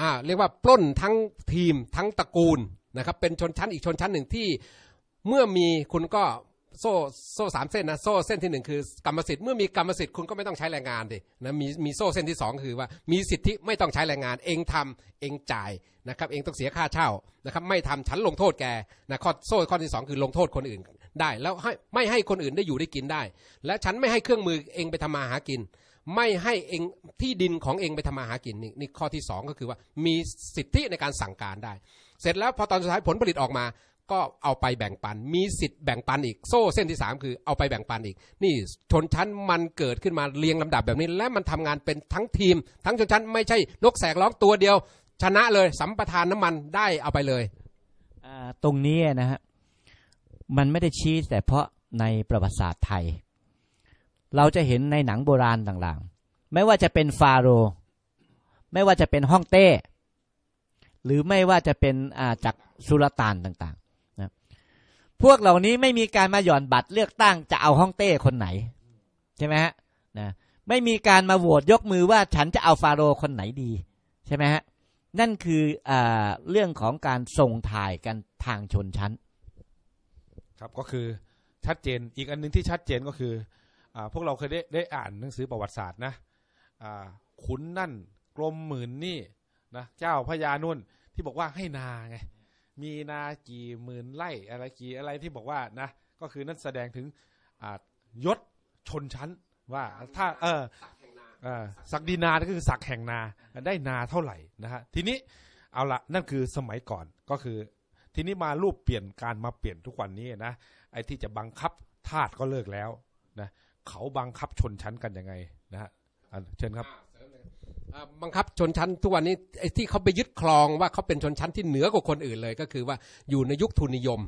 อ่าเรียกว่าปล้นทั้งทีมทั้งตระกูลนะครับ เป็นชนชั้นอีกชนชั้นหนึ่งที่เมื่อมีคุณก็โซ่โซ่สามเส้นนะ โซ่เส้นที่หนึ่งคือกรรมสิทธิ์เมื่อมีกรรมสิทธิ์คุณก็ไม่ต้องใช้แรงงานดินะมีมีโซ่เส้นที่สองคือว่ามีสิทธิไม่ต้องใช้แรงงาน เองทำเองจ่ายนะครับเองต้องเสียค่าเช่านะครับไม่ทำฉันลงโทษแกนะข้อโซ่ข้อที่สองคือลงโทษคนอื่นได้ แล้วให้ไม่ให้คนอื่นได้อยู่ได้กินได้ และฉันไม่ให้เครื่องมือเองไปทำมาหากินไม่ให้เองที่ดินของเองไปทำมาหากินนี่ข้อที่สองก็คือว่ามีสิทธิในการสั่งการได้ เสร็จแล้วพอตอนสุดท้ายผลผลิตออกมา ก็เอาไปแบ่งปัน มีสิทธิ์แบ่งปันอีกโซ่เส้นที่สามคือเอาไปแบ่งปันอีกนี่ชนชั้นมันเกิดขึ้นมาเรียงลำดับแบบนี้ และมันทำงานเป็นทั้งทีม ทั้งชนชั้น ไม่ใช่นกแสกร้องตัวเดียว ชนะเลยสัมปทานน้ามันได้เอาไปเลยตรงนี้นะฮะมันไม่ได้ชี้แต่เพราะในประวัติศาสตร์ไทยเราจะเห็นในหนังโบราณต่างๆ ไม่ว่าจะเป็นฟาโร ไม่ว่าจะเป็นฮ่องเต้ หรือไม่ว่าจะเป็นจากสุลต่านต่างๆนะพวกเหล่านี้ไม่มีการมาหย่อนบัตรเลือกตั้งจะเอาฮ่องเต้คนไหนใช่ไหมฮะนะไม่มีการมาโหวตยกมือว่าฉันจะเอาฟาโรคนไหนดีใช่ไหมฮะ นั่นคืออเรื่องของการส่งถ่ายกันทางชนชั้นครับก็คือชัดเจน อีกอันนึงที่ชัดเจนก็คือพวกเราเคยได้ได้อ่านหนังสือประวัติศาสตร์นะ ขุนนั่นกรมหมื่นนี่นะเจ้าพญานุ่นที่บอกว่าให้นาไง มีนากี่หมื่นไร่ อะไรกี่อะไรที่บอกว่านะ ก็คือนั่นแสดงถึงยศชนชั้น ว่าถ้าเออสักดินาก็คือสักแห่งนาได้นาเท่าไหร่นะฮะทีนี้เอาละนั่นคือสมัยก่อนก็คือทีนี้มารูปเปลี่ยนการมาเปลี่ยนทุกวันนี้นะ ไอ้ที่จะบังคับทาสก็เลิกแล้วนะเขาบังคับชนชั้นกันยังไงนะฮะเชิญครับบังคับชนชั้นทุกวันนี้ไอ้ที่เขาไปยึดครองว่าเขาเป็นชนชั้นที่เหนือกว่าคนอื่นเลยก็คือว่าอยู่ในยุคทุนนิยม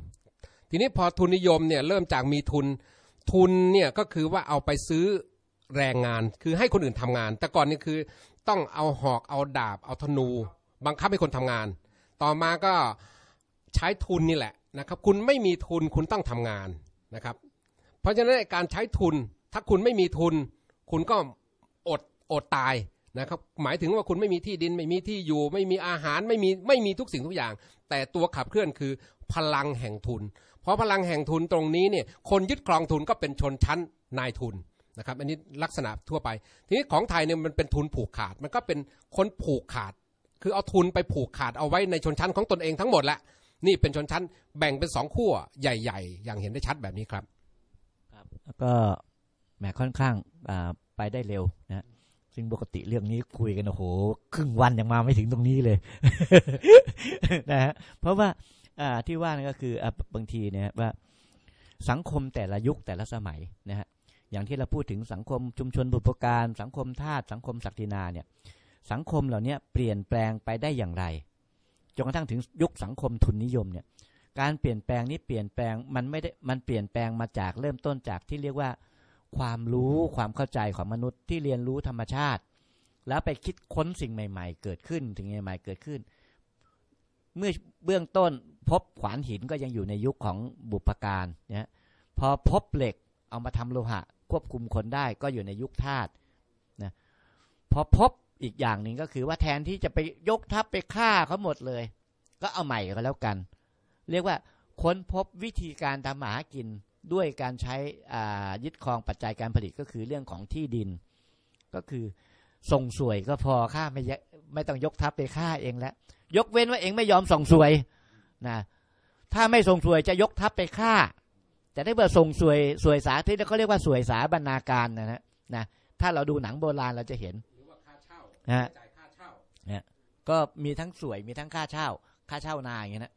ทีนี้พอทุนนิยมเนี่ยเริ่มจากมีทุนทุนเนี่ยก็คือว่าเอาไปซื้อแรงงานคือให้คนอื่นทำงาน แต่ก่อนนี่คือต้องเอาหอกเอาดาบเอาธนู บังคับให้คนทำงาน ต่อมาก็ใช้ทุนนี่แหละนะครับคุณไม่มีทุนคุณต้องทำงานนะครับ เพราะฉะนั้นการใช้ทุนถ้าคุณไม่มีทุนคุณก็อดอดตายนะครับ หมายถึงว่าคุณไม่มีที่ดินไม่มีที่อยู่ ไม่มีอาหารไม่มีไม่มีทุกสิ่งทุกอย่าง แต่ตัวขับเคลื่อนคือ พลังแห่งทุน เพราะพลังแห่งทุนตรงนี้เนี่ยคนยึดครองทุนก็เป็นชนชั้นนายทุนนะครับอันนี้ลักษณะทั่วไป ทีนี้ของไทยเนี่ยมันเป็นทุนผูกขาด มันก็เป็นคนผูกขาด คือเอาทุนไปผูกขาดเอาไว้ในชนชั้นของตนเองทั้งหมดแหละนี่เป็นชนชั้นแบ่งเป็นสองขั้วใหญ่ ๆ อย่างเห็นได้ชัดแบบนี้ครับ ครับแล้วก็แหมค่อนข้างไปได้เร็วนะ ซึ่งปกติเรื่องนี้คุยกันโอ้โหครึ่งวันยังมาไม่ถึงตรงนี้เลยนะฮะ เพราะว่าที่ว่านั่นก็คือบางทีเนี่ยว่า สังคมแต่ละยุคแต่ละสมัยนะฮะ อย่างที่เราพูดถึงสังคมชุมชนบุพการสังคมทาสสังคมศักดินาเนี่ย สังคมเหล่านี้เปลี่ยนแปลงไปได้อย่างไรจนกระทั่งถึงยุคสังคมทุนนิยมเนี่ย การเปลี่ยนแปลงนี้เปลี่ยนแปลง มันไม่ได้มันเปลี่ยนแปลงมาจากเริ่มต้นจากที่เรียกว่าความรู้ความเข้าใจของมนุษย์ที่เรียนรู้ธรรมชาติ แล้วไปคิดค้นสิ่งใหม่ๆ เกิดขึ้น ถึงใหม่ๆเกิดขึ้น เมื่อเบื้องต้นพบขวานหินก็ยังอยู่ในยุคของบุพการนะพอพบเหล็กเอามาทำโลหะ ควบคุมคนได้ก็อยู่ในยุคธาตุนะพอพบอีกอย่างหนึ่งก็คือว่าแทนที่จะไปยกทัพไปฆ่าเขาหมดเลย ก็เอาใหม่ก็แล้วกัน เรียกว่าค้นพบวิธีการทำหมากินด้วยการใช้ยึดครองปัจจัยการผลิตก็คือเรื่องของที่ดินก็คือส่งสวยก็พอค่าไม่ไม่ต้องยกทัพไปค่าเองแล้วยกเว้นว่าเองไม่ยอมส่งสวยนะถ้าไม่ส่งสวยจะยกทัพไปฆ่าแต่ถ้าเกิดส่งสวยสวยสาที่เขาเรียกว่าสวยสาบรรณาการนะฮะนะถ้าเราดูหนังโบราณเราจะเห็นนะก็มีทั้งสวยมีทั้งค่าเช่าค่าเช่านาอย่างเงี้ยนะ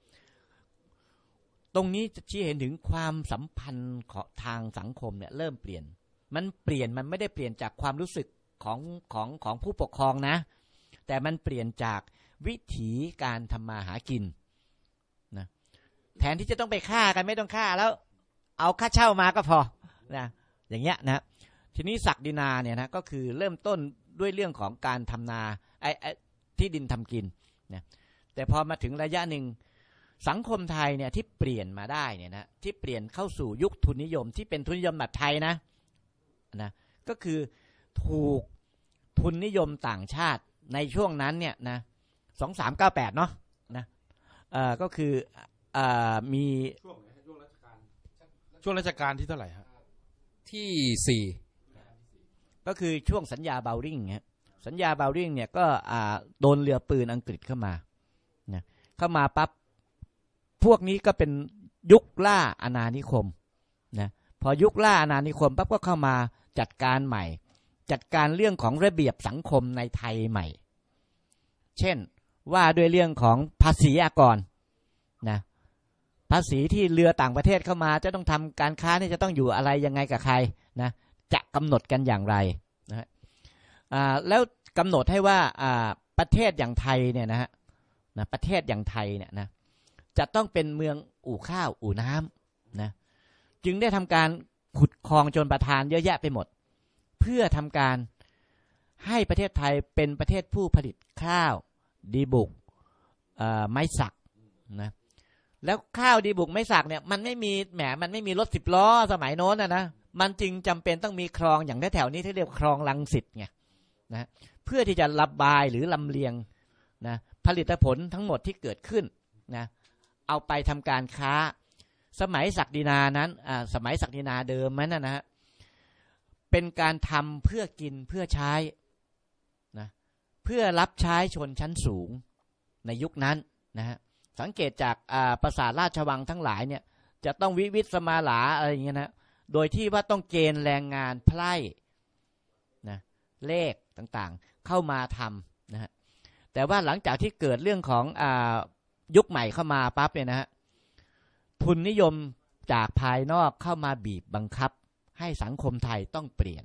ตรงนี้จะชี้เห็นถึงความสัมพันธ์ของทางสังคมเนี่ยเริ่มเปลี่ยน มันเปลี่ยนมันไม่ได้เปลี่ยนจากความรู้สึก ของของของผู้ปกครองนะ แต่มันเปลี่ยนจากวิถีการทำมาหากินนะ แทนที่จะต้องไปฆ่ากันไม่ต้องฆ่าแล้วเอาค่าเช่ามาก็พอ นะ อย่างเงี้ยนะ ทีนี้ศักดินาเนี่ยนะก็คือเริ่มต้นด้วยเรื่องของการทำนาไอ้ที่ดินทำกินนะ แต่พอมาถึงระยะหนึ่งสังคมไทยเนี่ย ที่เปลี่ยนมาได้เนี่ยนะที่เปลี่ยนเข้าสู่ยุคทุนนิยมที่เป็นทุนนิยมแบบไทยนะนะก็คือถูกทุนนิยมต่างชาติในช่วงนั้นเนี่ยนะสองสามเก้าแปดเนาะนะเอ่อก็คือเอ่อมี ช่วงช่วงราชการช่วงราชการที่เท่าไหร่ฮะ ที่สี่ก็คือช่วงสัญญาเบลริงฮะสัญญาเบลริงเนี่ยก็อ่าโดนเรือปืนอังกฤษเข้ามาเนี่ยเข้ามาปั๊บพวกนี้ก็เป็นยุคล่าอาณานิคมนะพอยุคล่าอาณานิคมปั๊บก็เข้ามาจัดการใหม่ จัดการเรื่องของระเบียบสังคมในไทยใหม่ เช่นว่าด้วยเรื่องของภาษีอากรนะภาษีที่เรือต่างประเทศเข้ามาจะต้องทำการค้านี่จะต้องอยู่อะไรยังไงกับใครนะจะกำหนดกันอย่างไรนะแล้วกำหนดให้ว่าประเทศอย่างไทยเนี่ยนะฮะประเทศอย่างไทยเนี่ยนะจะต้องเป็นเมืองอู่ข้าวอู่น้ำนะจึงได้ทำการขุดคลองจนประทานเยอะแยะไปหมด เพื่อทำการให้ประเทศไทยเป็นประเทศผู้ผลิตข้าวดีบุกไม้สักนะแล้วข้าวดีบุกไม้สักเนี่ยมันไม่มีแหมมันไม่มีรถสิบล้อสมัยโน้นนะนะมันจึงจำเป็นต้องมีคลองอย่างแถวนี้ที่เรียกคลองลังสิตไงนะเพื่อที่จะระบบายหรือลำเลียงนะผลิตผลทั้งหมดที่เกิดขึ้นนะเอาไปทำการค้าสมัยศักดินานั้นสมัยศักดินาเดิมนั้นนะฮะ เป็นการทำเพื่อกินเพื่อใช้นะเพื่อรับใช้ชนชั้นสูงในยุคนั้นนะฮะ สังเกตจากปราสาทราชวังทั้งหลายเนี่ยจะต้องวิวิทสมาหลาอะไรอย่างเงี้ยนะโดยที่ว่าต้องเกณฑ์แรงงานไพร่นะเลขต่างๆ เข้ามาทำนะฮะ แต่ว่าหลังจากที่เกิดเรื่องของอยุคใหม่เข้ามาปั๊บเนี่ยนะฮะทุนนิยมจากภายนอกเข้ามาบีบบังคับ ให้สังคมไทยต้องเปลี่ยน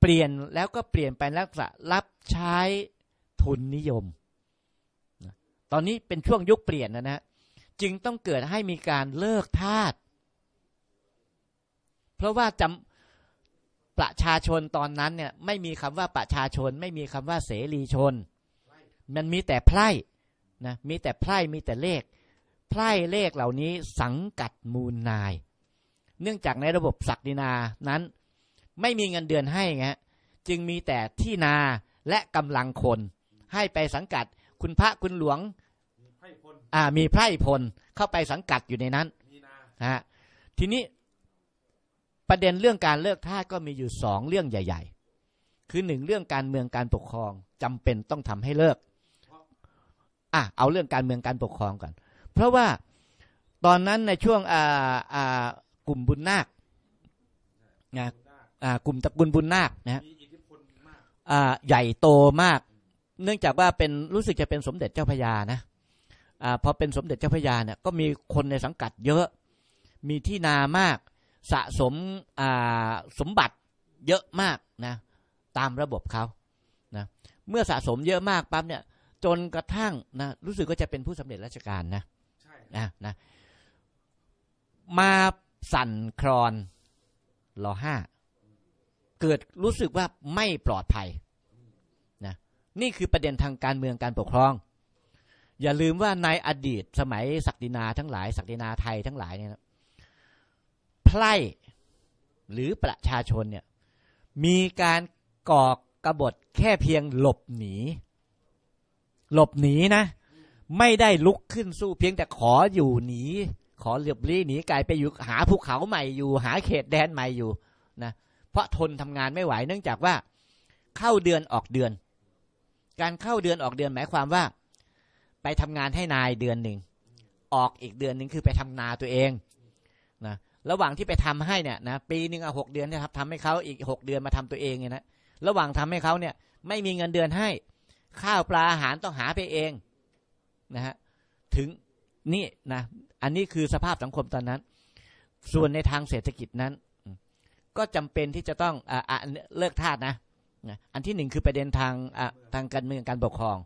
เปลี่ยนแล้วก็เปลี่ยนไปลักษณะรับใช้ทุนนิยมตอนนี้เป็นช่วงยุคเปลี่ยนนะนะจึงต้องเกิดให้มีการเลิกทาส เพราะว่าจำประชาชนตอนนั้นเนี่ยไม่มีคำว่าประชาชน ไม่มีคำว่าเสรีชน มันมีแต่ไพร่นะมีแต่ไพร่มีแต่เลข ไพร่เลขเหล่านี้สังกัดมูลนาย เนื่องจากในระบบศักดินานั้น ไม่มีเงินเดือนให้ไงจึงมีแต่ที่นาและกำลังคน ให้ไปสังกัด คุณพระคุณหลวง มีไพร่พลเข้าไปสังกัดอยู่ในนั้นฮะทีนี้ประเด็นเรื่องการเลิกท่าก็มีอยู่สองเรื่องใหญ่ ๆ คือหนึ่งเรื่องการเมืองการปกครองจำเป็นต้องทำให้เลิกอ่ะเอาเรื่องการเมืองการปกครองก่อนเพราะว่าตอนนั้นในช่วงอ่าอ่ากลุ่มบุญนาคนะอ่ากลุ่มตระกูลบุญนาคนะอ่าใหญ่โตมาก เนื่องจากว่าเป็นรู้สึกจะเป็นสมเด็จเจ้าพญานะอ่าพอเป็นสมเด็จเจ้าพญาเนี่ยก็มีคนในสังกัดเยอะมีที่นามาก สะสมอ่าสมบัติเยอะมากนะตามระบบเขานะเมื่อสะสมเยอะมากปั๊บเนี่ยจนกระทั่ง นะรู้สึกก็จะเป็นผู้สำเร็จราชการ นะใช่นะนะมาสั่นคลอนรอห้า เกิดรู้สึกว่าไม่ปลอดภัยนะนี่คือประเด็นทางการเมืองการปกครอง อย่าลืมว่าในอดีต สมัยศักดินาทั้งหลาย ศักดินาไทยทั้งหลายเนี่ยนะไพร่หรือประชาชนเนี่ยมีการก่อกระบฏแค่เพียงหลบหนีหลบหนีนะ ไม่ได้ลุกขึ้นสู้เพียงแต่ขออยู่หนี ขอเหลียบลี้หนีกลายไปอยู่หาภูเขาใหม่อยู่ หาเขตแดนใหม่อยู่นะเพราะทนทำงานไม่ไหว เนื่องจากว่า เข้าเดือนออกเดือน การเข้าเดือนออกเดือนหมายความว่า ไปทำงานให้นายเดือนหนึ่ง ออกอีกเดือนหนึ่งคือไปทำนาตัวเองนะระหว่างที่ไปทำให้เนี่ยนะ ปีหนึ่งเอาหกเดือนนะครับทำให้เขาอีกหกเดือนมาทำตัวเองเนี่ยนะระหว่างทำให้เขาเนี่ย ไม่มีเงินเดือนให้ข้าวปลาอาหารต้องหาไปเอง นะฮะถึงนี่นะ อันนี้คือสภาพสังคมตอนนั้น ส่วนในทางเศรษฐกิจนั้นก็จำเป็นที่จะต้องอ่เลิกทาสนะ อันที่หนึ่งคือประเด็นทางทางการเมืองการปกครอง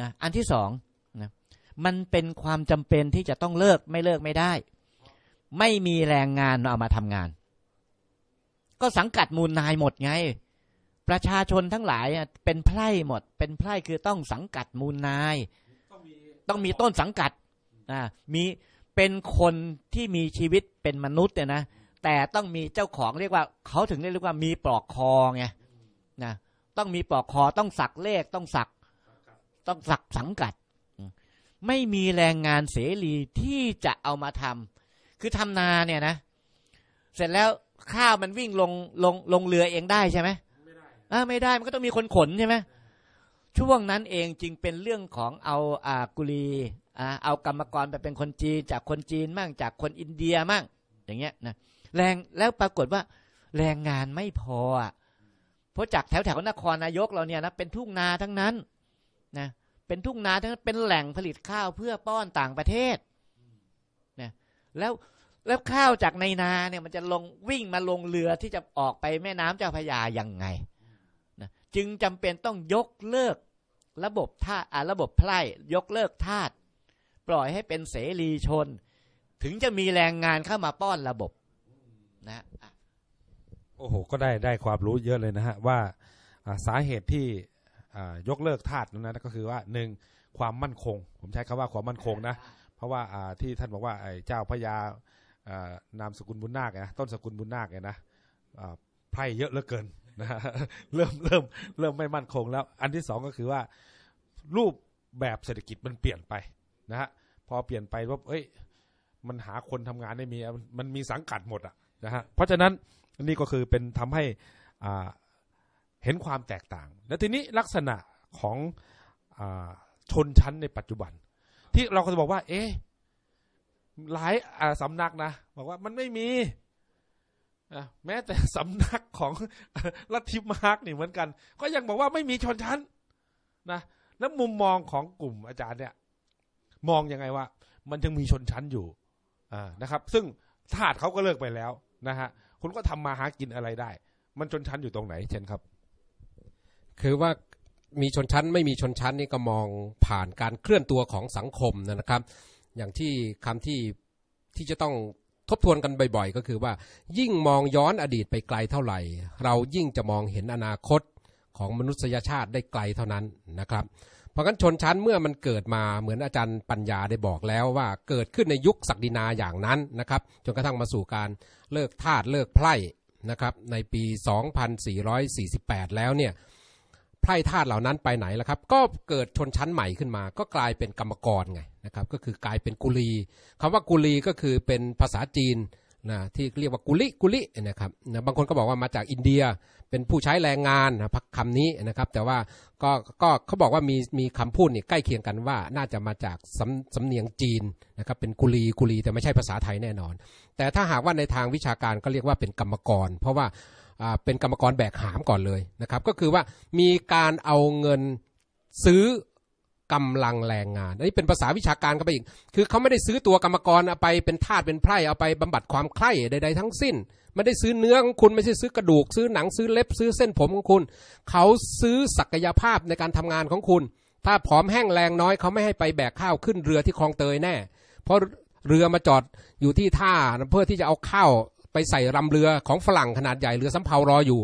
นะอันที่สองนะมันเป็นความจำเป็นที่จะต้องเลิกไม่เลิกไม่ได้ ไม่มีแรงงานเอามาทำงาน ก็สังกัดมูลนายหมดไงประชาชนทั้งหลายเป็นไพร่หมด เป็นไพร่คือต้องสังกัดมูลนาย ต้องมีต้นสังกัดอ่ามีเป็นคนที่มีชีวิตเป็นมนุษย์ เนี่ยนะแต่ต้องมีเจ้าของเรียกว่าเขาถึงเรียกว่ามีปลอกคอไงนะต้องมีปลอกคอ ต้องสักเลขต้องสักต้องสักสังกัด ไม่มีแรงงานเสรีที่จะเอามาทำคือทำนาเนี่ยนะ เสร็จแล้วข้าวมันวิ่งลงลงลงเรือเองได้ใช่ไหมอ่ไม่ได้มันก็ต้องมีคนขนใช่ไหมช่วงนั้นเองจริงเป็นเรื่องของเอาอากุลีเอากรรมกรไปเป็นคนจีนจากคนจีนมั่งจากคนอินเดียมั่งอย่างเงี้ยนะแรงแล้วปรากฏว่าแรงงานไม่พอเพราะจากแถวแถวนครนายกเราเนี่ยนะเป็นทุ่งนาทั้งนั้นนะเป็นทุ่งนาทั้งนั้นเป็นแหล่งผลิตข้าวเพื่อป้อนต่างประเทศนะแล้วแล้วข้าวจากในนาเนี่ยมันจะลงวิ่งมาลงเรือที่จะออกไปแม่น้ำเจ้าพระยายังไงจึงจำเป็นต้องยกเลิกระบบท่าอาระบบไพร่ยกเลิกธาตุปล่อยให้เป็นเสรีชน ถึงจะมีแรงงานเข้ามาป้อนระบบนะโอ้โหก็ได้ได้ความรู้เยอะเลยนะฮะว่าสาเหตุที่ยกเลิกธาตุนั้นนะก็คือว่าหนึ่งความมั่นคงผมใช้คำว่าความมั่นคงนะเพราะว่าที่ท่านบอกว่าเจ้าพญานามสกุลบุญนาคนะต้นสกุลบุญนาคเนี่ยนะไพร่เยอะเหลือเกินนะเริ่มเริ่มเริ่ม ไม่มั่นคงแล้ว อันที่สองก็คือว่า รูปแบบเศรษฐกิจมันเปลี่ยนไปนะฮะพอเปลี่ยนไปว่าเอ้ยมันหาคนทำงานได้มี มันมีสังกัดหมดอ่ะนะฮะเพราะฉะนั้นนี่ก็คือเป็นทำให้อ่าเห็นความแตกต่างแล้วทีนี้ลักษณะของอชนชั้นในปัจจุบัน ที่เราก็จะบอกว่า เอ๊ะหลายสำนักนะบอกว่ามันไม่มีแม้แต่สำนักของลัทธิมาร์กนี่เหมือนกัน ก็ยังบอกว่าไม่มีชนชั้น นะแล้วมุมมองของกลุ่มอาจารย์เนี่ย มองยังไงว่า มันยังมีชนชั้นอยู่นะครับ ซึ่งทาสเขาก็เลิกไปแล้วนะฮะ คุณก็ทำมาหากินอะไรได้ มันชนชั้นอยู่ตรงไหน เช่นครับคือว่ามีชนชั้น ไม่มีชนชั้นนี่ก็มองผ่านการเคลื่อนตัวของสังคมนะครับ อย่างที่คำที่ที่จะต้องทบทวนกันบ่อยๆ ก็คือว่ายิ่งมองย้อนอดีตไปไกลเท่าไหร่ เรายิ่งจะมองเห็นอนาคตของมนุษยชาติได้ไกลเท่านั้นนะครับเพราะฉะนั้นชนชั้นเมื่อมันเกิดมาเหมือนอาจารย์ปัญญาได้บอกแล้วว่าเกิดขึ้นในยุคศักดินาอย่างนั้นนะครับจนกระทั่งมาสู่การเลิกทาสเลิกไพร่นะครับในปี 2448 แล้วเนี่ยไพร่ธาตุเหล่านั้นไปไหนล่ะครับก็เกิดชนชั้นใหม่ขึ้นมา ก็กลายเป็นกรรมกรไงนะครับก็คือกลายเป็นกุลีคำว่ากุลีก็คือเป็นภาษาจีนนะที่เรียกว่ากุลิกุลินะครับนะบางคนก็บอกว่ามาจากอินเดียเป็นผู้ใช้แรงงานนะพักคำนี้นะครับแต่ว่าก็ก็เขาบอกว่ามีมีคำพูดนี่ใกล้เคียงกันว่าน่าจะมาจากสำสำเนียงจีนนะครับเป็นกุลีกุลีแต่ไม่ใช่ภาษาไทยแน่นอน แต่ถ้าหากว่าในทางวิชาการก็เรียกว่าเป็นกรรมกร เพราะว่าเป็นกรรมกรแบกหามก่อนเลยนะครับ ก็คือว่ามีการเอาเงินซื้อกำลังแรงงานอันนี้เป็นภาษาวิชาการกันไปอีก คือเขาไม่ได้ซื้อตัวกรรมกรเอาไปเป็นทาสเป็นไพร่เอาไปบำบัดความใคร่ใดๆทั้งสิ้นไม่ได้ซื้อเนื้อของคุณไม่ใช่ซื้อกระดูกซื้อหนังซื้อเล็บซื้อเส้นผมของคุณเขาซื้อศักยภาพในการทำงานของคุณ ถ้าผอมแห้งแรงน้อย เขาไม่ให้ไปแบกข้าวขึ้น เรือที่คลองเตยแน่ เพราะเรือมาจอดอยู่ที่ท่าเพื่อที่จะเอาข้าวไปใส่ลำเรือของฝรั่งขนาดใหญ่เรือสำเภารออยู่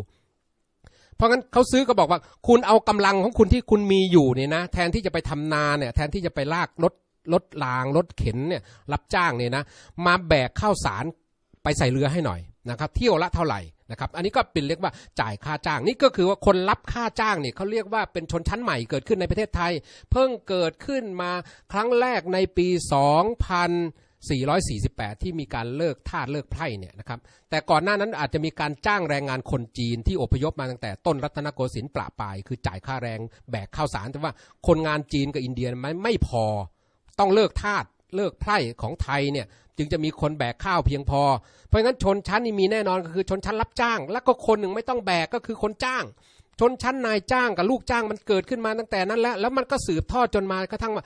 เพราะงั้นเขาซื้อก็บอกว่า คุณเอากำลังของคุณที่คุณมีอยู่เนี่ยนะแทนที่จะไปทำนาเนี่ยแทนที่จะไปลาก รถรถรางรถเข็นเนี่ยรับจ้างเนี่ยนะ มาแบกข้าวสารไปใส่เรือให้หน่อยนะครับเที่ยวละเท่าไหร่นะครับอันนี้ก็เป็นเรียกว่าจ่ายค่าจ้างนี่ก็คือว่าคนรับค่าจ้างเนี่ยเขาเรียกว่าเป็นชนชั้นใหม่เกิดขึ้นในประเทศไทย เพิ่งเกิดขึ้นมาครั้งแรกในปี2 0 448 ที่มีการเลิกทาสเลิกไพร่เนี่ยนะครับแต่ก่อนหน้านั้นอาจจะมีการจ้างแรงงานคนจีนที่อพยพมาตั้งแต่ ต้นรัตนโกสินทร์ปราปาย คือจ่ายค่าแรงแบกข้าวสารแต่ว่าคนงานจีนกับอินเดียไม่ไม่พอต้องเลิกทาสเลิกไพร่ของไทยเนี่ยจึงจะมีคนแบกข้าวเพียงพอ เพราะฉะนั้นชนชั้นนี่มีแน่นอนก็คือชนชั้นรับจ้าง แล้วก็คนหนึ่งไม่ต้องแบกก็คือคนจ้าง ชนชั้นนายจ้างกับลูกจ้างมันเกิดขึ้นมาตั้งแต่นั้นแล้วแล้วมันก็สืบทอดจนมากระทั่งว่า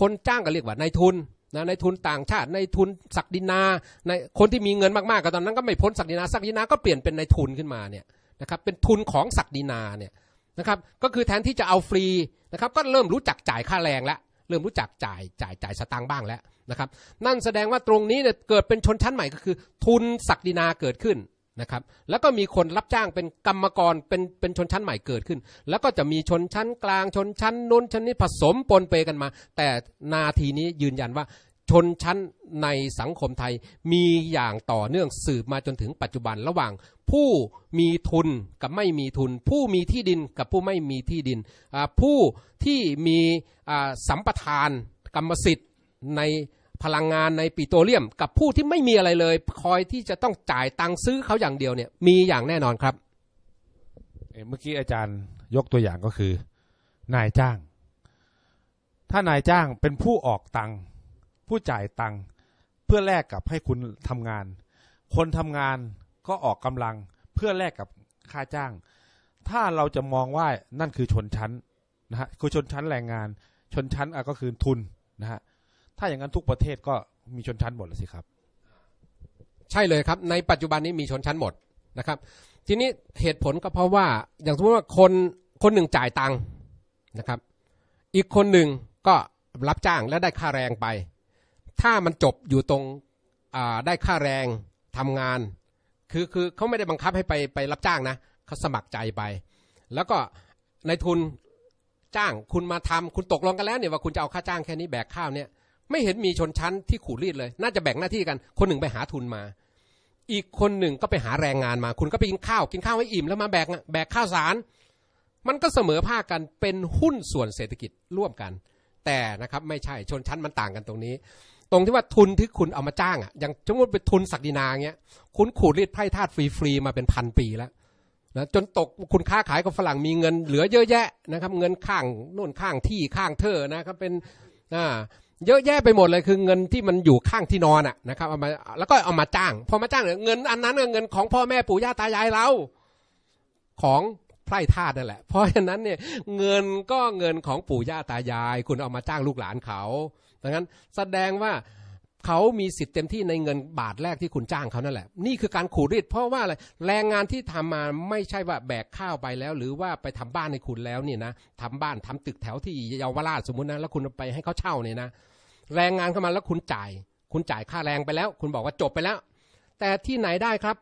คนจ้างก็เรียกว่านายทุนนะในทุนต่างชาติ ในทุนศักดินา ในคนที่มีเงินมากๆก็ตอนนั้นก็ไม่พ้นศักดินาศักดินาก็เปลี่ยนเป็นในทุนขึ้นมาเนี่ยนะครับเป็นทุนของศักดินาเนี่ยนะครับก็คือแทนที่จะเอาฟรีนะครับก็เริ่มรู้จักจ่ายค่าแรงแล้ว เริ่มรู้จักจ่ายจ่ายจ่ายสตางค์บ้างแล้วนะครับนั่นแสดงว่าตรงนี้เนี่ยเกิดเป็นชนชั้นใหม่ก็คือทุนศักดินาเกิดขึ้นนะครับ แล้วก็มีคนรับจ้างเป็นกรรมกร เป็นเป็นชนชั้นใหม่เกิดขึ้น แล้วก็จะมีชนชั้นกลาง ชนชั้นนู้นชั้นนี้ผสมปนเปกันมา แต่นาทีนี้ยืนยันว่าชนชั้นในสังคมไทยมีอย่างต่อเนื่องสืบมาจนถึงปัจจุบันระหว่างผู้มีทุนกับไม่มีทุน ผู้มีที่ดินกับผู้ไม่มีที่ดิน ผู้ที่มีสัมปทานกรรมสิทธิ์ในพลังงานในปิโตรเลียมกับผู้ที่ไม่มีอะไรเลย คอยที่จะต้องจ่ายตังค์ซื้อเขาอย่างเดียวเนี่ย มีอย่างแน่นอนครับ เมื่อกี้อาจารย์ยกตัวอย่างก็คือ นายจ้าง ถ้านายจ้างเป็นผู้ออกตังค์ผู้จ่ายตังค์เพื่อแลกกับให้คุณทำงาน คนทำงานก็ออกกำลังเพื่อแลกกับค่าจ้าง ถ้าเราจะมองว่านั่นคือชนชั้นนะฮะคือชนชั้นแรงงาน ชนชั้นก็คือทุนนะฮะถ้าอย่างนั้นทุกประเทศก็มีชนชั้นหมดแล้วสิครับใช่เลยครับในปัจจุบันนี้มีชนชั้นหมดนะครับทีนี้เหตุผลก็เพราะว่าอย่างสมมติว่าคนคนหนึ่งจ่ายตังค์นะครับอีกคนหนึ่งก็รับจ้างและได้ค่าแรงไป ถ้ามันจบอยู่ตรงได้ค่าแรงทำงานคือคือเขาไม่ได้บังคับให้ไปไปรับจ้างนะเขาสมัครใจไป แล้วก็ในทุนจ้างคุณมาทำคุณตกลงกันแล้วเนี่ยว่าคุณจะเอาค่าจ้างแค่นี้แบกข้าวเนี่ยไม่เห็นมีชนชั้นที่ขูดรีดเลย น่าจะแบ่งหน้าที่กัน คนหนึ่งไปหาทุนมา อีกคนหนึ่งก็ไปหาแรงงานมา คุณก็ไปกินข้าว กินข้าวให้อิ่มแล้วมาแบกแบกข้าวสาร มันก็เสมอภาคกันเป็นหุ้นส่วนเศรษฐกิจร่วมกัน แต่นะครับไม่ใช่ ชนชั้นมันต่างกันตรงนี้ ตรงที่ว่าทุนที่คุณเอามาจ้างอ่ะ อย่างสมมติเป็นทุนศักดินาเงี้ย คุณขูดรีดไพร่ธาตุฟรีๆมาเป็นพันปีแล้วนะ จนตกคุณค้าขายกับฝรั่งมีเงินเหลือเยอะแยะนะครับ เงินข้างโน่นข้างที่ข้างเธอนะครับเป็นอ่าเยอะแยะไปหมดเลยคือเงินที่มันอยู่ข้างที่นอนอ่ะนะครับเอามาแล้วก็เอามาจ้าง พอมาจ้างเงินอันนั้นเงินของพ่อแม่ปู่ย่าตายายเราของไพร่ทาสนั่นแหละ เพราะฉะนั้นเนี่ยเงินก็เงินของปู่ย่าตายาย คุณเอามาจ้างลูกหลานเขาดังนั้นแสดงว่าเขามีสิทธิ์เต็มที่ในเงินบาทแรกที่คุณจ้างเขานั่นแหละนี่คือการขูดรีดเพราะว่าอะไรแรงงานที่ทำมาไม่ใช่ว่าแบกข้าวไปแล้ว หรือว่าไปทำบ้านในคุณแล้วเนี่ยนะทำบ้านทำตึกแถวที่เยาวราชสมมุตินะแล้ว คุณไปให้เขาเช่าเนี่ยนะแรงงานเข้ามาแล้วคุณจ่าย คุณจ่ายค่าแรงไปแล้ว คุณบอกว่าจบไปแล้ว แต่ที่ไหนได้ครับ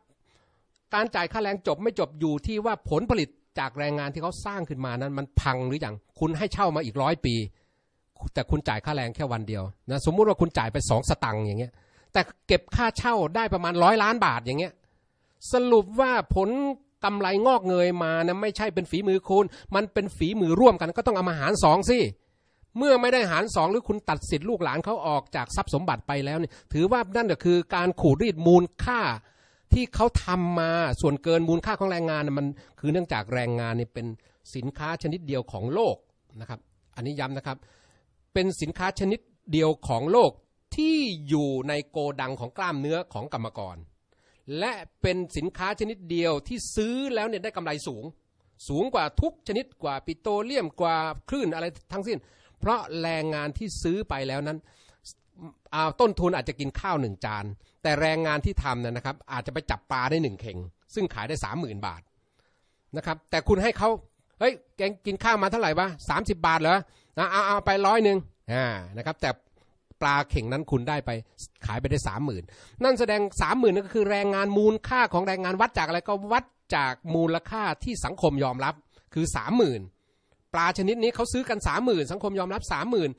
การจ่ายค่าแรงจบไม่จบอยู่ที่ว่าผลผลิตจากแรงงานที่เขาสร้างขึ้นมา นั้น มันพังหรืออยัง คุณให้เช่ามาอีกร้อยปี แต่คุณจ่ายค่าแรงแค่วันเดียวนะสมมุติว่าคุณจ่ายไปสองสตังค์อย่างเงี้ย แต่เก็บค่าเช่าได้ประมาณร้อยล้านบาทอย่างเงี้ย สรุปว่าผลกำไรงอกเงยมานะไม่ใช่เป็นฝีมือคุณ มันเป็นฝีมือร่วมกันก็ต้องเอามาหารสองสิเมื่อไม่ได้หารสองหรือคุณตัดสิทธิ์ลูกหลานเขาออกจากทรัพย์สมบัติไปแล้วเนี่ยถือว่านั่นก็คือการขูดรีดมูลค่าที่เขาทำมาส่วนเกินมูลค่าของแรงงานมันคือเนื่องจากแรงงานเนี่ยเป็นสินค้าชนิดเดียวของโลกนะครับอันนี้ย้ำนะครับเป็นสินค้าชนิดเดียวของโลกที่อยู่ในโกดังของกล้ามเนื้อของกรรมกร และเป็นสินค้าชนิดเดียวที่ซื้อแล้วเนี่ยได้กำไรสูง สูงกว่าทุกชนิดกว่าปิโตรเลียมกว่าคลื่นอะไรทั้งสิ้นเพราะแรงงานที่ซื้อไปแล้วนั้น เอาต้นทุนอาจจะกินข้าวหนึ่งจาน แต่แรงงานที่ทำเนี่ยนะครับอาจจะไปจับปลาได้หนึ่งเข่ง ซึ่งขายได้สามหมื่นบาทนะครับแต่คุณให้เขาเฮ้ยแกงกินข้าวมาเท่าไหร่วะสามสิบาทเหรอเอาเอาไปร้อยหนึ่งอ่านะครับแต่ปลาเข่งนั้นคุณได้ไปขายไปได้สามหมื่นนั่นแสดงสามหมื่นนั่นก็คือแรงงานมูลค่าของแรงงานวัดจากอะไรก็วัดจากมูลค่าที่สังคมยอมรับคือสามหมื่นปลาชนิดนี้เขาซื้อกันสามหมื่นสังคมยอมรับสามหมื่น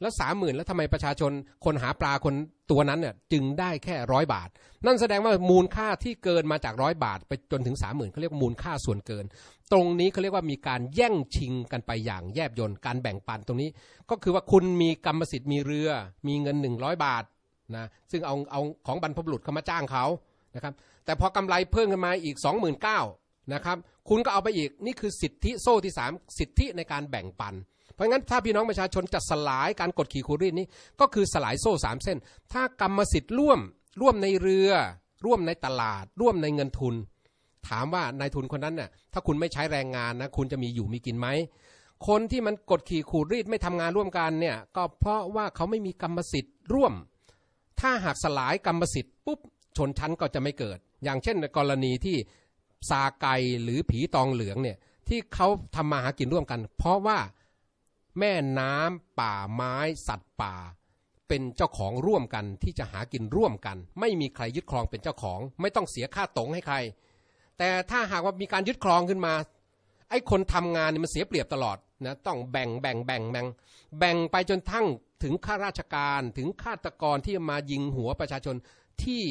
แล้วสามหมื่นแล้วทำไมประชาชนคนหาปลาคนตัวนั้นเนี่ยจึงได้แค่ร้อยบาท นั่นแสดงว่ามูลค่าที่เกินมาจากร้อยบาทไปจนถึงสามหมื่นเขาเรียกมูลค่าส่วนเกิน ตรงนี้เขาเรียกว่ามีการแย่งชิงกันไปอย่างแยบยนการแบ่งปันตรงนี้ ก็คือว่าคุณมีกรรมสิทธิ์มีเรือ มีเงินหนึ่งร้อยบาทนะซึ่งเอาเอาของบรรพบุรุษเขามาจ้างเขานะครับแต่พอกำไรเพิ่มขึ้นมาอีกสองหมื่นเก้านะครับคุณก็เอาไปอีกนี่คือสิทธิโซ่ที่สามสิทธิในการแบ่งปัน เพราะงั้นถ้าพี่น้องประชาชนจะสลายการกดขี่คูรีนี้ ก็คือสลายโซ่สามเส้น ถ้ากรรมสิทธิ์ร่วมร่วมในเรือ ร่วมในตลาด ร่วมในเงินทุน ถามว่านายทุนคนนั้นน่ยถ้าคุณไม่ใช้แรงงานนะคุณจะมีอยู่มีกินไหม คนที่มันกดขี่ขูดรีดไม่ทำงานร่วมกันเนี่ยก็เพราะว่าเขาไม่มีกรรมสิทธิ์ร่วม ถ้าหากสลายกรรมสิทธิ์ปุ๊บชนชั้นก็จะไม่เกิด อย่างเช่นกรณีที่ซาไกหรือผีตองเหลืองเนี่ย ที่เขาทำมาหากินร่วมกัน เพราะว่าแม่น้ำป่าไม้สัตว์ป่า เป็นเจ้าของร่วมกัน ที่จะหากินร่วมกัน ไม่มีใครยึดครองเป็นเจ้าของ ไม่ต้องเสียค่าตงให้ใคร แต่ถ้าหากว่ามีการยึดครองขึ้นมาไอ้คนทำงานเนี่ยมันเสียเปรียบตลอดนะต้องแบ่งแบ่งแบ่งแบ่งแบ่งไปจนทั้งถึงข้าราชการถึงฆาตกรที่มายิงหัวประชาชนที่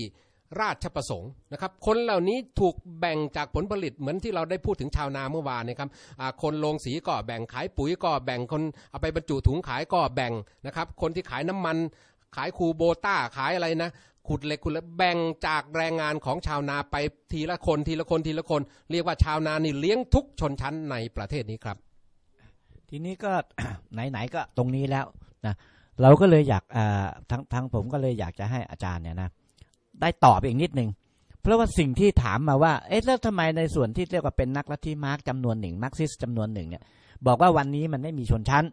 ราชประสงค์นะครับ คนเหล่านี้ถูกแบ่งจากผลผลิตเหมือนที่เราได้พูดถึงชาวนาเมื่อวานนะครับ คนลงสีก็แบ่งขายปุ๋ยก็แบ่งคนเอาไปบรรจุถุงขายก็แบ่งนะครับ คนที่ขายน้ำมัน ขายคูโบต้าขายอะไรนะขุดเหล็กขุดแล้วแบ่งจากแรงงานของชาวนาไปทีละคนทีละคนทีละคน เรียกว่าชาวนานี่เลี้ยงทุกชนชั้นในประเทศนี้ครับ ทีนี้ก็ไหนๆก็ตรงนี้แล้วนะเราก็เลยอยากทางทางผมก็เลยอยากจะให้อาจารย์เนี่ยนะได้ตอบอีกนิดหนึ่งเพราะว่าสิ่งที่ถามมาว่า เอ๊ะแล้วทำไมในส่วนที่เรียกว่าเป็นนักลัทธิมาร์กจำนวนหนึ่งมาร์กซิสจำนวนหนึ่งเนี่ย บอกว่าวันนี้มันไม่มีชนชั้น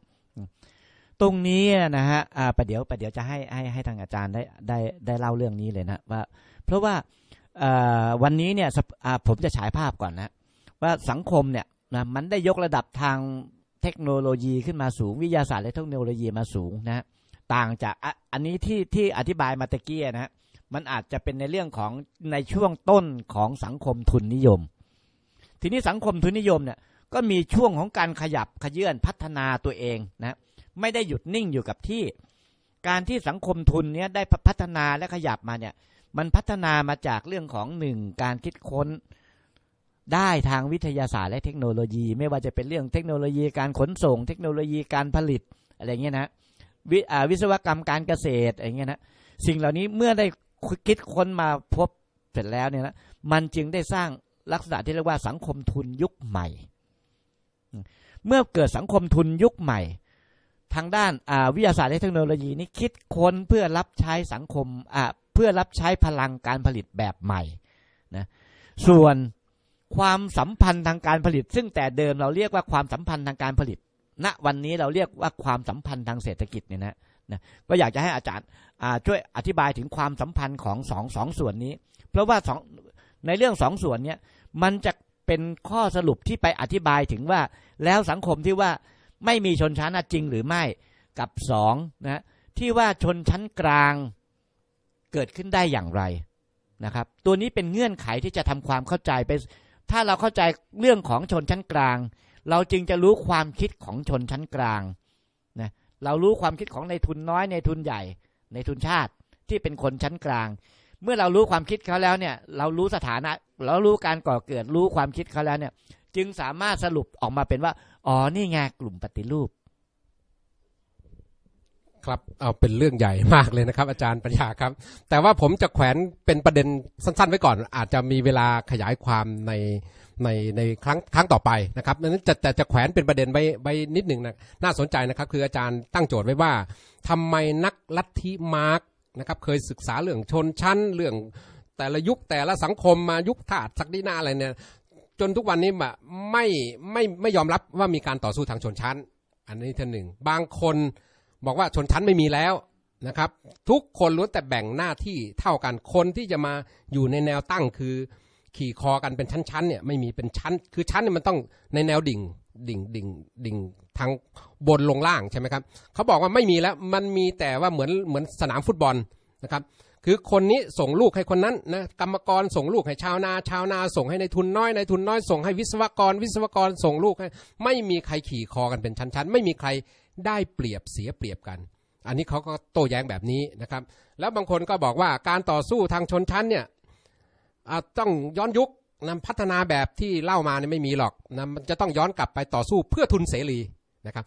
ตรงนี้นะฮะ อ่าประเดี๋ยวประเดี๋ยวจะให้ให้ให้ทางอาจารย์ได้ได้ได้เล่าเรื่องนี้เลยนะ ว่า เพราะว่าอ่วันนี้เนี่ย อ่า ผมจะฉายภาพก่อนนะว่าสังคมเนี่ยนะมันได้ยกระดับทางเทคโนโลยีขึ้นมาสูงวิทยาศาสตร์และเทคโนโลยีมาสูงนะต่างจาก อันนี้ที่ที่อธิบายมาตะกี้นะมันอาจจะเป็นในเรื่องของในช่วงต้นของสังคมทุนนิยม ทีนี้สังคมทุนนิยมเนี่ยก็มีช่วงของการขยับขยื่นพัฒนาตัวเองนะ ไม่ได้หยุดนิ่งอยู่กับที่ การที่สังคมทุนเนี้ยได้พัฒนาและขยับมาเนี่ย มันพัฒนามาจากเรื่องของหนึ่งการคิดค้นได้ทางวิทยาศาสตร์และเทคโนโลยี ไม่ว่าจะเป็นเรื่องเทคโนโลยีการขนส่ง เทคโนโลยีการผลิตอะไรเงี้ยนะววิศวกรรมการเกษตรอะไรเงี้ยนะ สิ่งเหล่านี้เมื่อได้คิดค้นมาพบเสร็จแล้วเนี่ยนะมันจึงได้สร้างลักษณะที่เรียกว่าสังคมทุนยุคใหม่ เมื่อเกิดสังคมทุนยุคใหม่ ทางด้านวิทยาศาสตร์และเทคโนโลยีนี้คิดค้นเพื่อรับใช้สังคมเพื่อรับใช้พลังการผลิตแบบใหม่นะส่วนความสัมพันธ์ทางการผลิต ซึ่งแต่เดิมเราเรียกว่าความสัมพันธ์ทางการผลิตณนะวันนี้เราเรียกว่าความสัมพันธ์ทางเศรษฐกิจเนี่ยนะนะก็อยากจะให้อาจารย์ช่วยอธิบายถึงความสัมพันธ์ของสองสองส่วนนี้ เพราะว่าสองในเรื่องสองส่วนเนี้ยมันจะเป็นข้อสรุปที่ไปอธิบายถึงว่าแล้วสังคมที่ว่าไม่มีชนชั้นจริงหรือไม่กับสองนะที่ว่าชนชั้นกลางเกิดขึ้นได้อย่างไรนะครับตัวนี้เป็นเงื่อนไขที่จะทำความเข้าใจไป ถ้าเราเข้าใจเรื่องของชนชั้นกลาง เราจึงจะรู้ความคิดของชนชั้นกลางเรารู้ความคิดของในทุนน้อยในทุนใหญ่ในทุนชาติที่เป็นคนชั้นกลาง เมื่อเรารู้ความคิดเขาแล้วเนี่ย เรารู้สถานะ เรารู้การก่อเกิดรู้ความคิดเขาแล้วเนี่ย จึงสามารถสรุปออกมาเป็นว่า อ๋อนี่ไงกลุ่มปฏิรูป ครับเอาเป็นเรื่องใหญ่มากเลยนะครับ อาจารย์ปัญญาครับ แต่ว่าผมจะแขวนเป็นประเด็นสั้น ๆ ไว้ก่อน อาจจะมีเวลาขยายความในในในครั้งครั้งต่อไปนะครับดังนั้นจะจะจะแขวนเป็นประเด็นไว้ไว้นิดหนึ่งนะน่าสนใจนะครับ คืออาจารย์ตั้งโจทย์ไว้ว่า ทำไมนักลัทธิมาร์กนะครับ เคยศึกษาเรื่องชนชั้นเรื่องแต่ละยุคแต่ละสังคมมายุคถาดศักดินาอะไรเนี่ยจนทุกวันนี้แบบไม่ไม่ไม่ยอมรับว่ามีการต่อสู้ทางชนชั้น อันนี้ท่านหนึ่งบางคน บอกว่าชนชั้นไม่มีแล้วนะครับ ทุกคนล้วนแต่แบ่งหน้าที่เท่ากันคนที่จะมาอยู่ในแนวตั้งคือขี่คอกันเป็นชั้นๆเนี่ยไม่มีเป็นชั้น คือชั้นเนี่ยมันต้องในแนวดิ่งดิ่งดิ่งดิ่งทางบนลงล่างใช่ไหมครับเขาบอกว่าไม่มีแล้วมันมีแต่ว่าเหมือนเหมือนสนามฟุตบอลนะครับคือคนนี้ส่งลูกให้คนนั้นนะกรรมกรส่งลูกให้ชาวนาชาวนาส่งให้ในทุนน้อยในทุนน้อย ส่งให้วิศวกร วิศวกรส่งลูกให้ไม่มีใครขี่คอกันเป็นชั้นๆ ไม่มีใครได้เปรียบเสียเปรียบกัน อันนี้เขาก็โต้แย้งแบบนี้นะครับแล้วบางคนก็บอกว่าการต่อสู้ทางชนชั้นเนี่ยต้องย้อนยุคนำพัฒนาแบบที่เล่ามาเนี่ยไม่มีหรอกนะมันจะต้องย้อนกลับไปต่อสู้เพื่อทุนเสรีนะครับ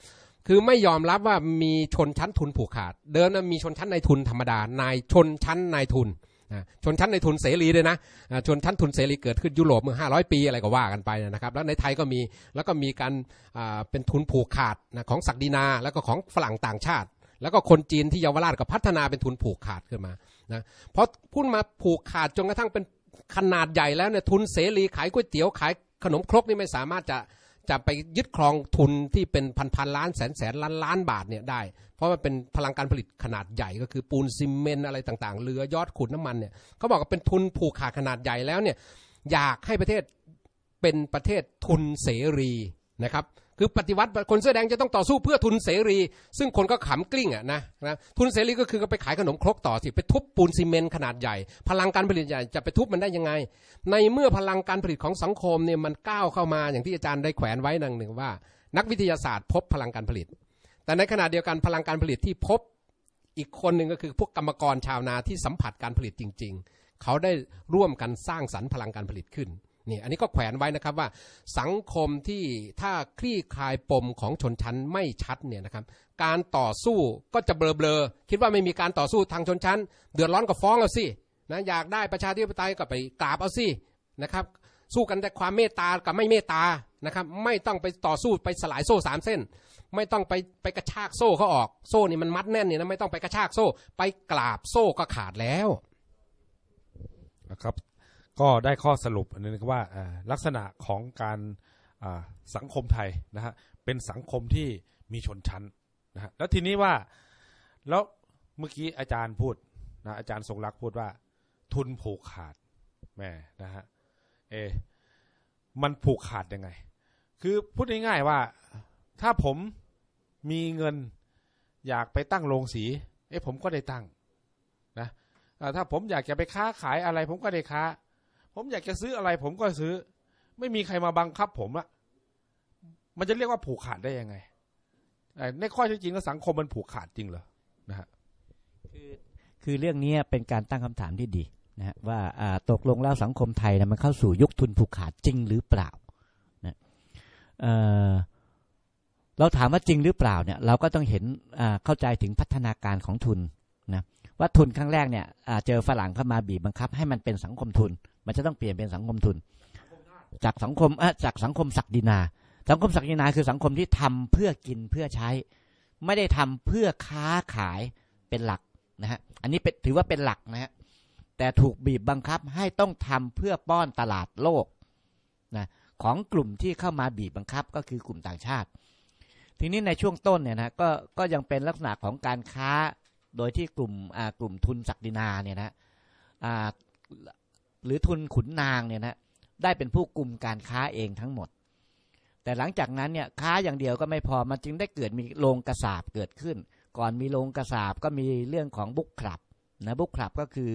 คือไม่ยอมรับว่ามีชนชั้นทุนผูกขาด เดิมนมีชนชั้นในทุนธรรมดานายชนชั้นนายทุนชนชั้นในทุนเสรีเลยนะชนชั้นทุนเสรีเกิดขึ้นยุโรปเมื่อ500 ปี อะไรก็ว่ากันไปนะครับแล้วในไทยก็มีแล้วก็มีการเป็นทุนผูกขาดนะของศักดินาแล้วก็ของฝรั่งต่างชาติ แล้วก็คนจีนที่เยาวราชก็พัฒนาเป็นทุนผูกขาดขึ้นมานะเพราะพุ่นมาผูกขาดจนกระทั่งเป็นขนาดใหญ่แล้วเนี่ยทุนเสรี ขายก๋วยเตี๋ยวขายขนมครกนี่ไม่สามารถจะจะไปยึดครองทุนที่เป็นพันพันล้านแสนแสนล้านล้านบาทเนี่ยได้ เพราะมันเป็นพลังการผลิตขนาดใหญ่ก็คือปูนซีเมนอะไรต่างๆ เรือยอดขุด น้ำมันเนี่ยเขาบอกว่าเป็นทุนผูกขาดขนาดใหญ่แล้วเนี่ยอยากให้ประเทศเป็นประเทศทุนเสรีนะครับคือปฏิวัติคนเสื้อแดงจะต้องต่อสู้เพื่อทุนเสรี ซึ่งคนก็ขำกลิ้งอ่ะนะนะทุนเสรีก็คือก็ไปขายขนมครกต่อสิไปทุบปูนซีเมนต์ขนาดใหญ่ พลังการผลิตใหญ่จะไปทุบมันได้ยังไง ในเมื่อพลังการผลิตของสังคมเนี่ยมันก้าวเข้ามาอย่างที่อาจารย์ได้แขวนไว้นังหนึ่งว่า นักวิทยาศาสตร์พบพลังการผลิต แต่ในขณะเดียวกันพลังการผลิตที่พบอีกคนหนึ่งก็คือพวกกรรมกรชาวนาที่สัมผัสการผลิตจริง ๆ เขาได้ร่วมกันสร้างสรรค์พลังการผลิตขึ้นนี่อันนี้ก็แขวนไว้นะครับว่า สังคมที่ถ้าคลี่คลายปมของชนชั้นไม่ชัดเนี่ยนะครับ การต่อสู้ก็จะเบลอ ๆ คิดว่าไม่มีการต่อสู้ทางชนชั้น เดือดร้อนก็ฟ้องเอาสินะอยากได้ประชาธิปไตยก็ไปกราบเอาสินะครับ สู้กันแต่ความเมตตา กับไม่เมตตานะครับ ไม่ต้องไปต่อสู้ไปสลายโซ่สามเส้น ไม่ต้องไปไปกระชากโซ่เขาออกโซ่นี่มันมัดแน่นเนี่ยนะไม่ต้องไปกระชากโซ่ ไปกราบโซ่ก็ขาดแล้วนะครับก็ได้ข้อสรุปอันนี้ว่าลักษณะของการสังคมไทยนะฮะเป็นสังคมที่มีชนชั้นนะฮะแล้วทีนี้ว่า แล้ว เมื่อกี้อาจารย์พูดนะอาจารย์ทรงรักพูดว่า ทุนผูกขาดแม่นะฮะเอมันผูกขาดยังไง คือพูดง่ายๆว่าถ้าผมมีเงินอยากไปตั้งโรงสี เอ๊ะผมก็ได้ตั้งนะถ้าผมอยากจะไปค้าขายอะไรผมก็ได้ค้าผมอยากจะซื้ออะไร ผมก็ซื้อไม่มีใครมาบังคับผมอะมันจะเรียกว่าผูกขาดได้ยังไงในข้อที่จริงก็สังคมมันผูกขาดจริงเหรอนะฮะคือคือเรื่องนี้เป็นการตั้งคำถามที่ดีนะฮะว่าตกลงแล้วสังคมไทยนะมันเข้าสู่ยุคทุนผูกขาดจริงหรือเปล่านะเเราถามว่าจริงหรือเปล่าเนี่ยเราก็ต้องเห็นเข้าใจถึงพัฒนาการของทุนนะว่าทุนครั้งแรกเนี่ยเจอฝรั่งเข้ามาบีบบังคับ ให้มันเป็นสังคมทุนมันจะต้องเปลี่ยนเป็นสังคมทุน จากสังคมจากสังคมศักดินา สังคมศักดินา คือสังคมที่ทำเพื่อกินเพื่อใช้ ไม่ได้ทำเพื่อค้าขายเป็นหลักนะฮะอันนี้เป็นถือว่าเป็นหลักนะฮะแต่ถูกบีบบังคับให้ต้องทำเพื่อป้อนตลาดโลกนะของกลุ่มที่เข้ามาบีบบังคับ ก็คือกลุ่มต่างชาติ ทีนี้ในช่วงต้นเนี่ยนะก็ก็ยังเป็นลักษณะของการค้าโดยที่กลุ่มกลุ่มทุนศักดินาเนี่ยนะหรือทุนขุนนางเนี่ยนะ ได้เป็นผู้กลุ่มการค้าเองทั้งหมด แต่หลังจากนั้นเนี่ย ค้าอย่างเดียวก็ไม่พอมันจึงได้เกิดมีโรงกระสาบเกิดขึ้น ก่อนมีโรงกระสาบก็มีเรื่องของบุกคลับนะบุกคลับก็คือ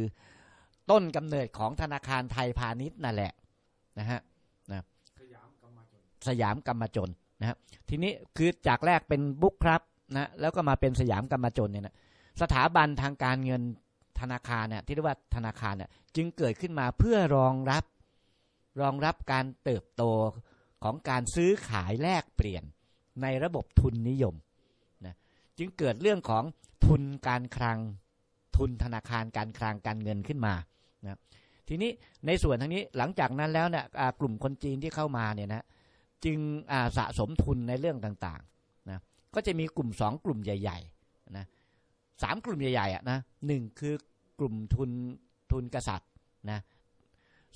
ต้นกำเนิดของธนาคารไทยพาณิชย์นั่นแหละ นะฮะนะสยามกรรมจนาจนนะฮะทีนี้คือจากแรกเป็นบุกครับนะแล้วก็มาเป็นสยามกรรมจนเนี่ยนะสถาบันทางการเงินธนาคารเนี่ยที่เรียกว่าธนาคารเนี่ยจึงเกิดขึ้นมาเพื่อรองรับรองรับการเติบโตของการซื้อขายแลกเปลี่ยนในระบบทุนนิยมนะจึงเกิดเรื่องของทุนการคลังทุนธนาคารการคลังการเงินขึ้นมานะทีนี้ในส่วนทางนี้หลังจากนั้นแล้วเนี่ยกลุ่มคนจีนที่เข้ามาเนี่ยนะจึงสะสมทุนในเรื่องต่างๆนะก็จะมีกลุ่มสองกลุ่มใหญ่ ๆ นะสามกลุ่มใหญ่ๆอ่ะนะหนึ่งคือกลุ่มทุนทุนกษัตริย์นะ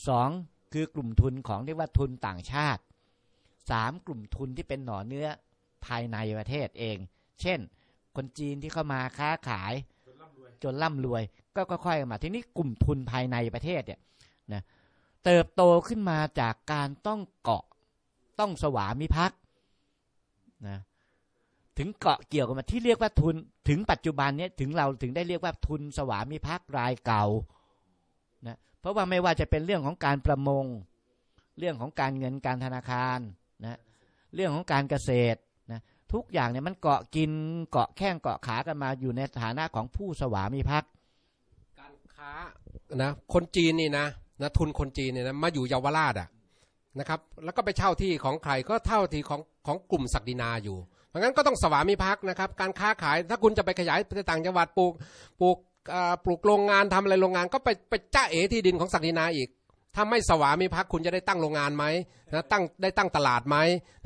สองคือกลุ่มทุนของเรียกว่าทุนต่างชาติ สามกลุ่มทุนที่เป็นหน่อเนื้อภายในประเทศเอง เช่นคนจีนที่เข้ามาค้าขายจนร่ำรวย ก็ค่อยๆมาทีนี้กลุ่มทุนภายในประเทศเนี่ยนะเติบโตขึ้นมาจากการต้องเกาะต้องสวามิภักดิ์นะถึงเกาะเกี่ยวกันมาที่เรียกว่าทุนถึงปัจจุบันเนี้ยถึงเราถึงได้เรียกว่าทุนสวามิภักดิ์รายเก่านะเพราะว่าไม่ว่าจะเป็นเรื่องของการประมง เรื่องของการเงินการธนาคารนะเรื่องของการเกษตรนะทุกอย่างเนี่ยมันเกาะกินเกาะแข้งเกาะขากันมาอยู่ในฐานะของผู้สวามิภักดิ์การค้านะคนจีนนี่นะนะทุนคนจีนเนี่ยนะมาอยู่เยาวราชอ่ะนะครับ แล้วก็ไปเช่าที่ของใครก็เท่าที่ของของกลุ่มศักดินาอยู่เพราะงั้นก็ต้องสวามิภักดิ์นะครับการค้าขาย ถ้าคุณจะไปขยายไปต่างจังหวัดปลูกปลูกปลูกโรงงานทำอะไรโรงงาน ก็ไปไปจ้าเอที่ดินของศักดินาอีกถ้าไม่สวามิภักดิ์คุณจะได้ตั้งโรงงานไหมนะตั้งได้ตั้งตลาดไหม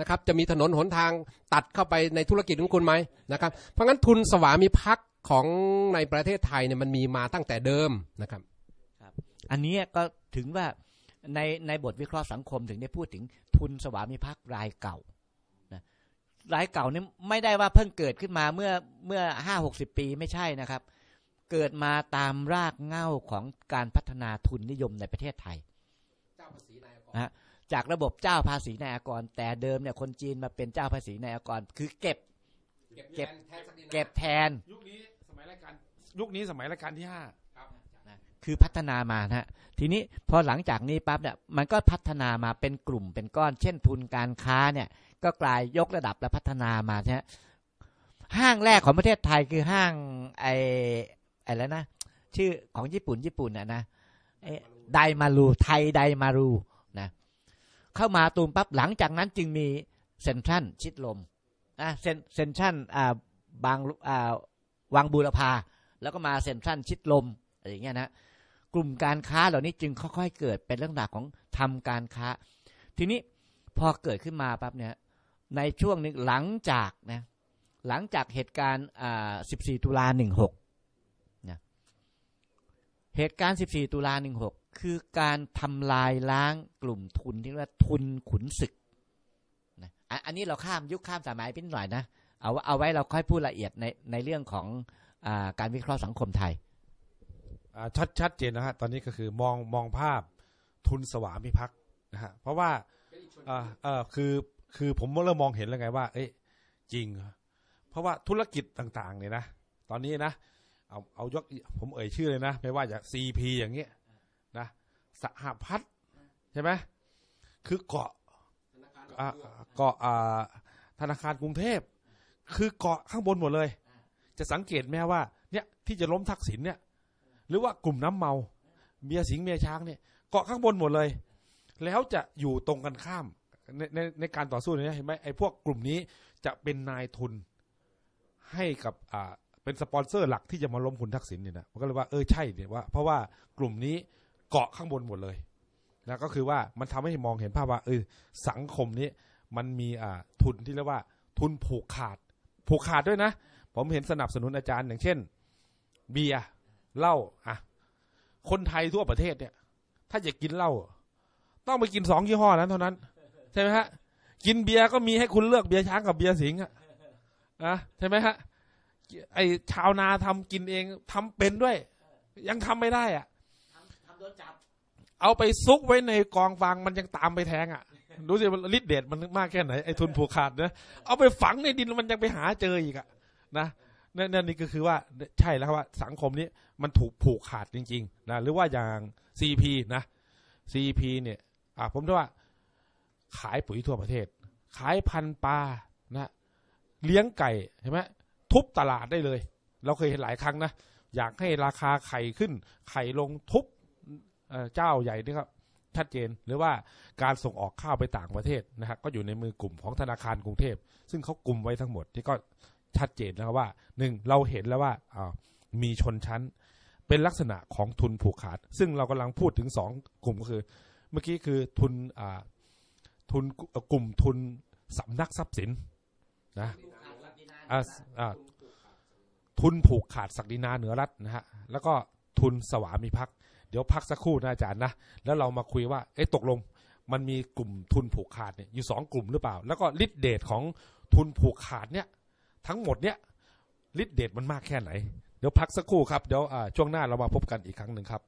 นะครับจะมีถนนหนทางตัดเข้าไปในธุรกิจของคุณไหมนะครับเพราะงั้นทุนสวามิภักดิ์ของในประเทศไทยเนี่ยมันมีมาตั้งแต่เดิมนะครับครับอันนี้ก็ถึงว่าในในบทวิเคราะห์สังคมถึงได้พูดถึงทุนสวามิภักดิ์รายเก่าร้ายเก่านี่ไม่ได้ว่าเพิ่งเกิดขึ้นมาเมื่อเมื่อห้าหกสิบปีไม่ใช่นะครับ เกิดมาตามรากเง้าของการพัฒนาทุนนิยมในประเทศไทยนะจากระบบเจ้าภาษีนายกร แต่เดิมเนี่ย คนจีนมาเป็นเจ้าภาษีนายกรคือเก็บเก็บเก็บแทนยุคนี้สมัยรัชกาลยุคนี้สมัยรัชกาลที่ห้า คือพัฒนามานฮะทีนี้พอหลังจากนี้ปั๊บเนี่ยมันก็พัฒนามาเป็นกลุ่มเป็นก้อนเช่นทุนการค้าเนี่ยก็กลายยกระดับและพัฒนามาเนี่ยห้างแรกของประเทศไทยคือห้างไอไอแล้วนะชื่อของญี่ปุ่นญี่ปุ่นนะนะไดมารูไทย ไดมารูนะเข้ามาตูมปั๊บหลังจากนั้นจึงมีเซนทรัลชิดลมนะเซนเซนทรัลอ่าบางอ่าวังบูรพาแล้วก็มาเซนทรัลชิดลมอะไรอย่างเงี้ยนะกลุ่มการค้าเหล่านี้จึงค่อยๆเกิดเป็นเรื่องหลักของทำการค้า ทีนี้พอเกิดขึ้นมาปั๊บเนี่ยในช่วงนึงหลังจากนะหลังจากเหตุการณ์ 14 ตุลา16นะเหตุการณ์ 14 ตุลา16 คือการทำลายล้างกลุ่มทุนที่เรียกว่าทุนขุนศึกนะอันนี้เราข้ามยุคข้ามสมัยไปหน่อยนะเอาเอาไว้เราค่อยพูดละเอียดในในเรื่องของอการวิเคราะห์สังคมไทยชัดชัดเจนนะฮะตอนนี้ก็คือมองมองภาพทุนสวามิภักดิ์นะฮะเพราะว่าคือคือผมเริ่มมองเห็นแล้วไงว่า เอ๊ะจริง เพราะว่าธุรกิจต่าง ๆเนี่ยนะตอนนี้นะเอาเอายกผมเอ่ยชื่อเลยนะ ไม่ว่าจะซีพีอย่างเงี้ยนะสหพัฒน์ใช่ไหมคือเกาะเกาะธนาคารกรุงเทพ คือเกาะข้างบนหมดเลย จะสังเกตแม่ว่าเนี่ยที่จะล้มทักษิณเนี่ย หรือว่ากลุ่มน้ำเมาเมียสิงเมียช้างเนี่ยเกาะข้างบนหมดเลย แล้วจะอยู่ตรงกันข้ามในในในการต่อสู้เนี่ยเห็นไหมไอ้พวกกลุ่มนี้จะเป็นนายทุน ให้กับอ่าเป็นสปอนเซอร์ หลักที่จะมาล้มคุณทักษิณเนี่ยนะมันก็เลยว่าเออใช่เนี่ยว่าเพราะว่ากลุ่มนี้เกาะข้างบนหมดเลยนะก็คือว่ามันทำให้มองเห็นภาพว่า เออสังคมนี้มันมีอ่าทุนที่เรียกว่า ทุนผูกขาด ผูกขาดด้วยนะ ผมเห็นสนับสนุนอาจารย์อย่างเช่นเบียร์เหล้าอ่ะคนไทยทั่วประเทศเนี่ย ถ้าจะกินเหล้าต้องไปกินสองยี่ห้อนั้นเท่านั้นใช่ไหมฮะ กินเบียร์ก็มีให้คุณเลือกเบียร์ช้างกับเบียร์สิงห์อะนะใช่ไหมฮะไอชาวนาทำกินเองทำเป็นด้วย ยังทำไม่ได้อ่ะเอาไปซุกไว้ในกองฟางมันยังตามไปแทงอ่ะดูสิฤทธิ์เดชมันมากแค่ไหน ไอทุนผูกขาดเนะ เอาไปฝังในดินมันยังไปหาเจออีกอะนะนี่นน่นนี่ก็คือว่าใช่แล้วว่า สังคมนี้มันถูกผูกขาดจริงๆนะหรือว่าอย่าง CP นะ CP เนี่ยอ่ะผมว่าขายปุ๋ยทั่วประเทศ ขายพันปลา นะ เลี้ยงไก่เห็นไหมทุบตลาดได้เลย เราเคยเห็นหลายครั้งนะ อยากให้ราคาไข่ขึ้น ไข่ลงทุบเจ้าใหญ่นี่ครับ ชัดเจน หรือว่าการส่งออกข้าวไปต่างประเทศนะับก็อยู่ในมือกลุ่มของธนาคารกรุงเทพ ซึ่งเขากลุ่มไว้ทั้งหมดที่ก็ชัดเจนนะครับว่าหนึ่งเราเห็นแล้วว่า มีชนชั้น เป็นลักษณะของทุนผูกขาด ซึ่งเรากำลังพูดถึง 2 กลุ่มก็คือ เมื่อกี้คือทุนทุนกลุ่มทุนสำนักทรัพย์สินนะทุนผูกขาดศักดินา เหนือรัฐนะฮะแล้วก็ทุนสวามิภักดิ์เดี๋ยว พักสักครู่ นะ อาจารย์ นะ แล้วเรามาคุยว่า เอ๊ะตกลง มันมีกลุ่มทุนผูกขาดเนี่ยอยู่สอง กลุ่มหรือเปล่า แล้วก็ลทดเดทของทุนผูกขาดเนี่ยทั้งหมดเนี่ยลทดเดทมันมากแค่ไหนเดี๋ยวพักสักครู่ครับเดี๋ยวช่วงหน้าเรามาพบกันอีกครั้งหนึ่งครับ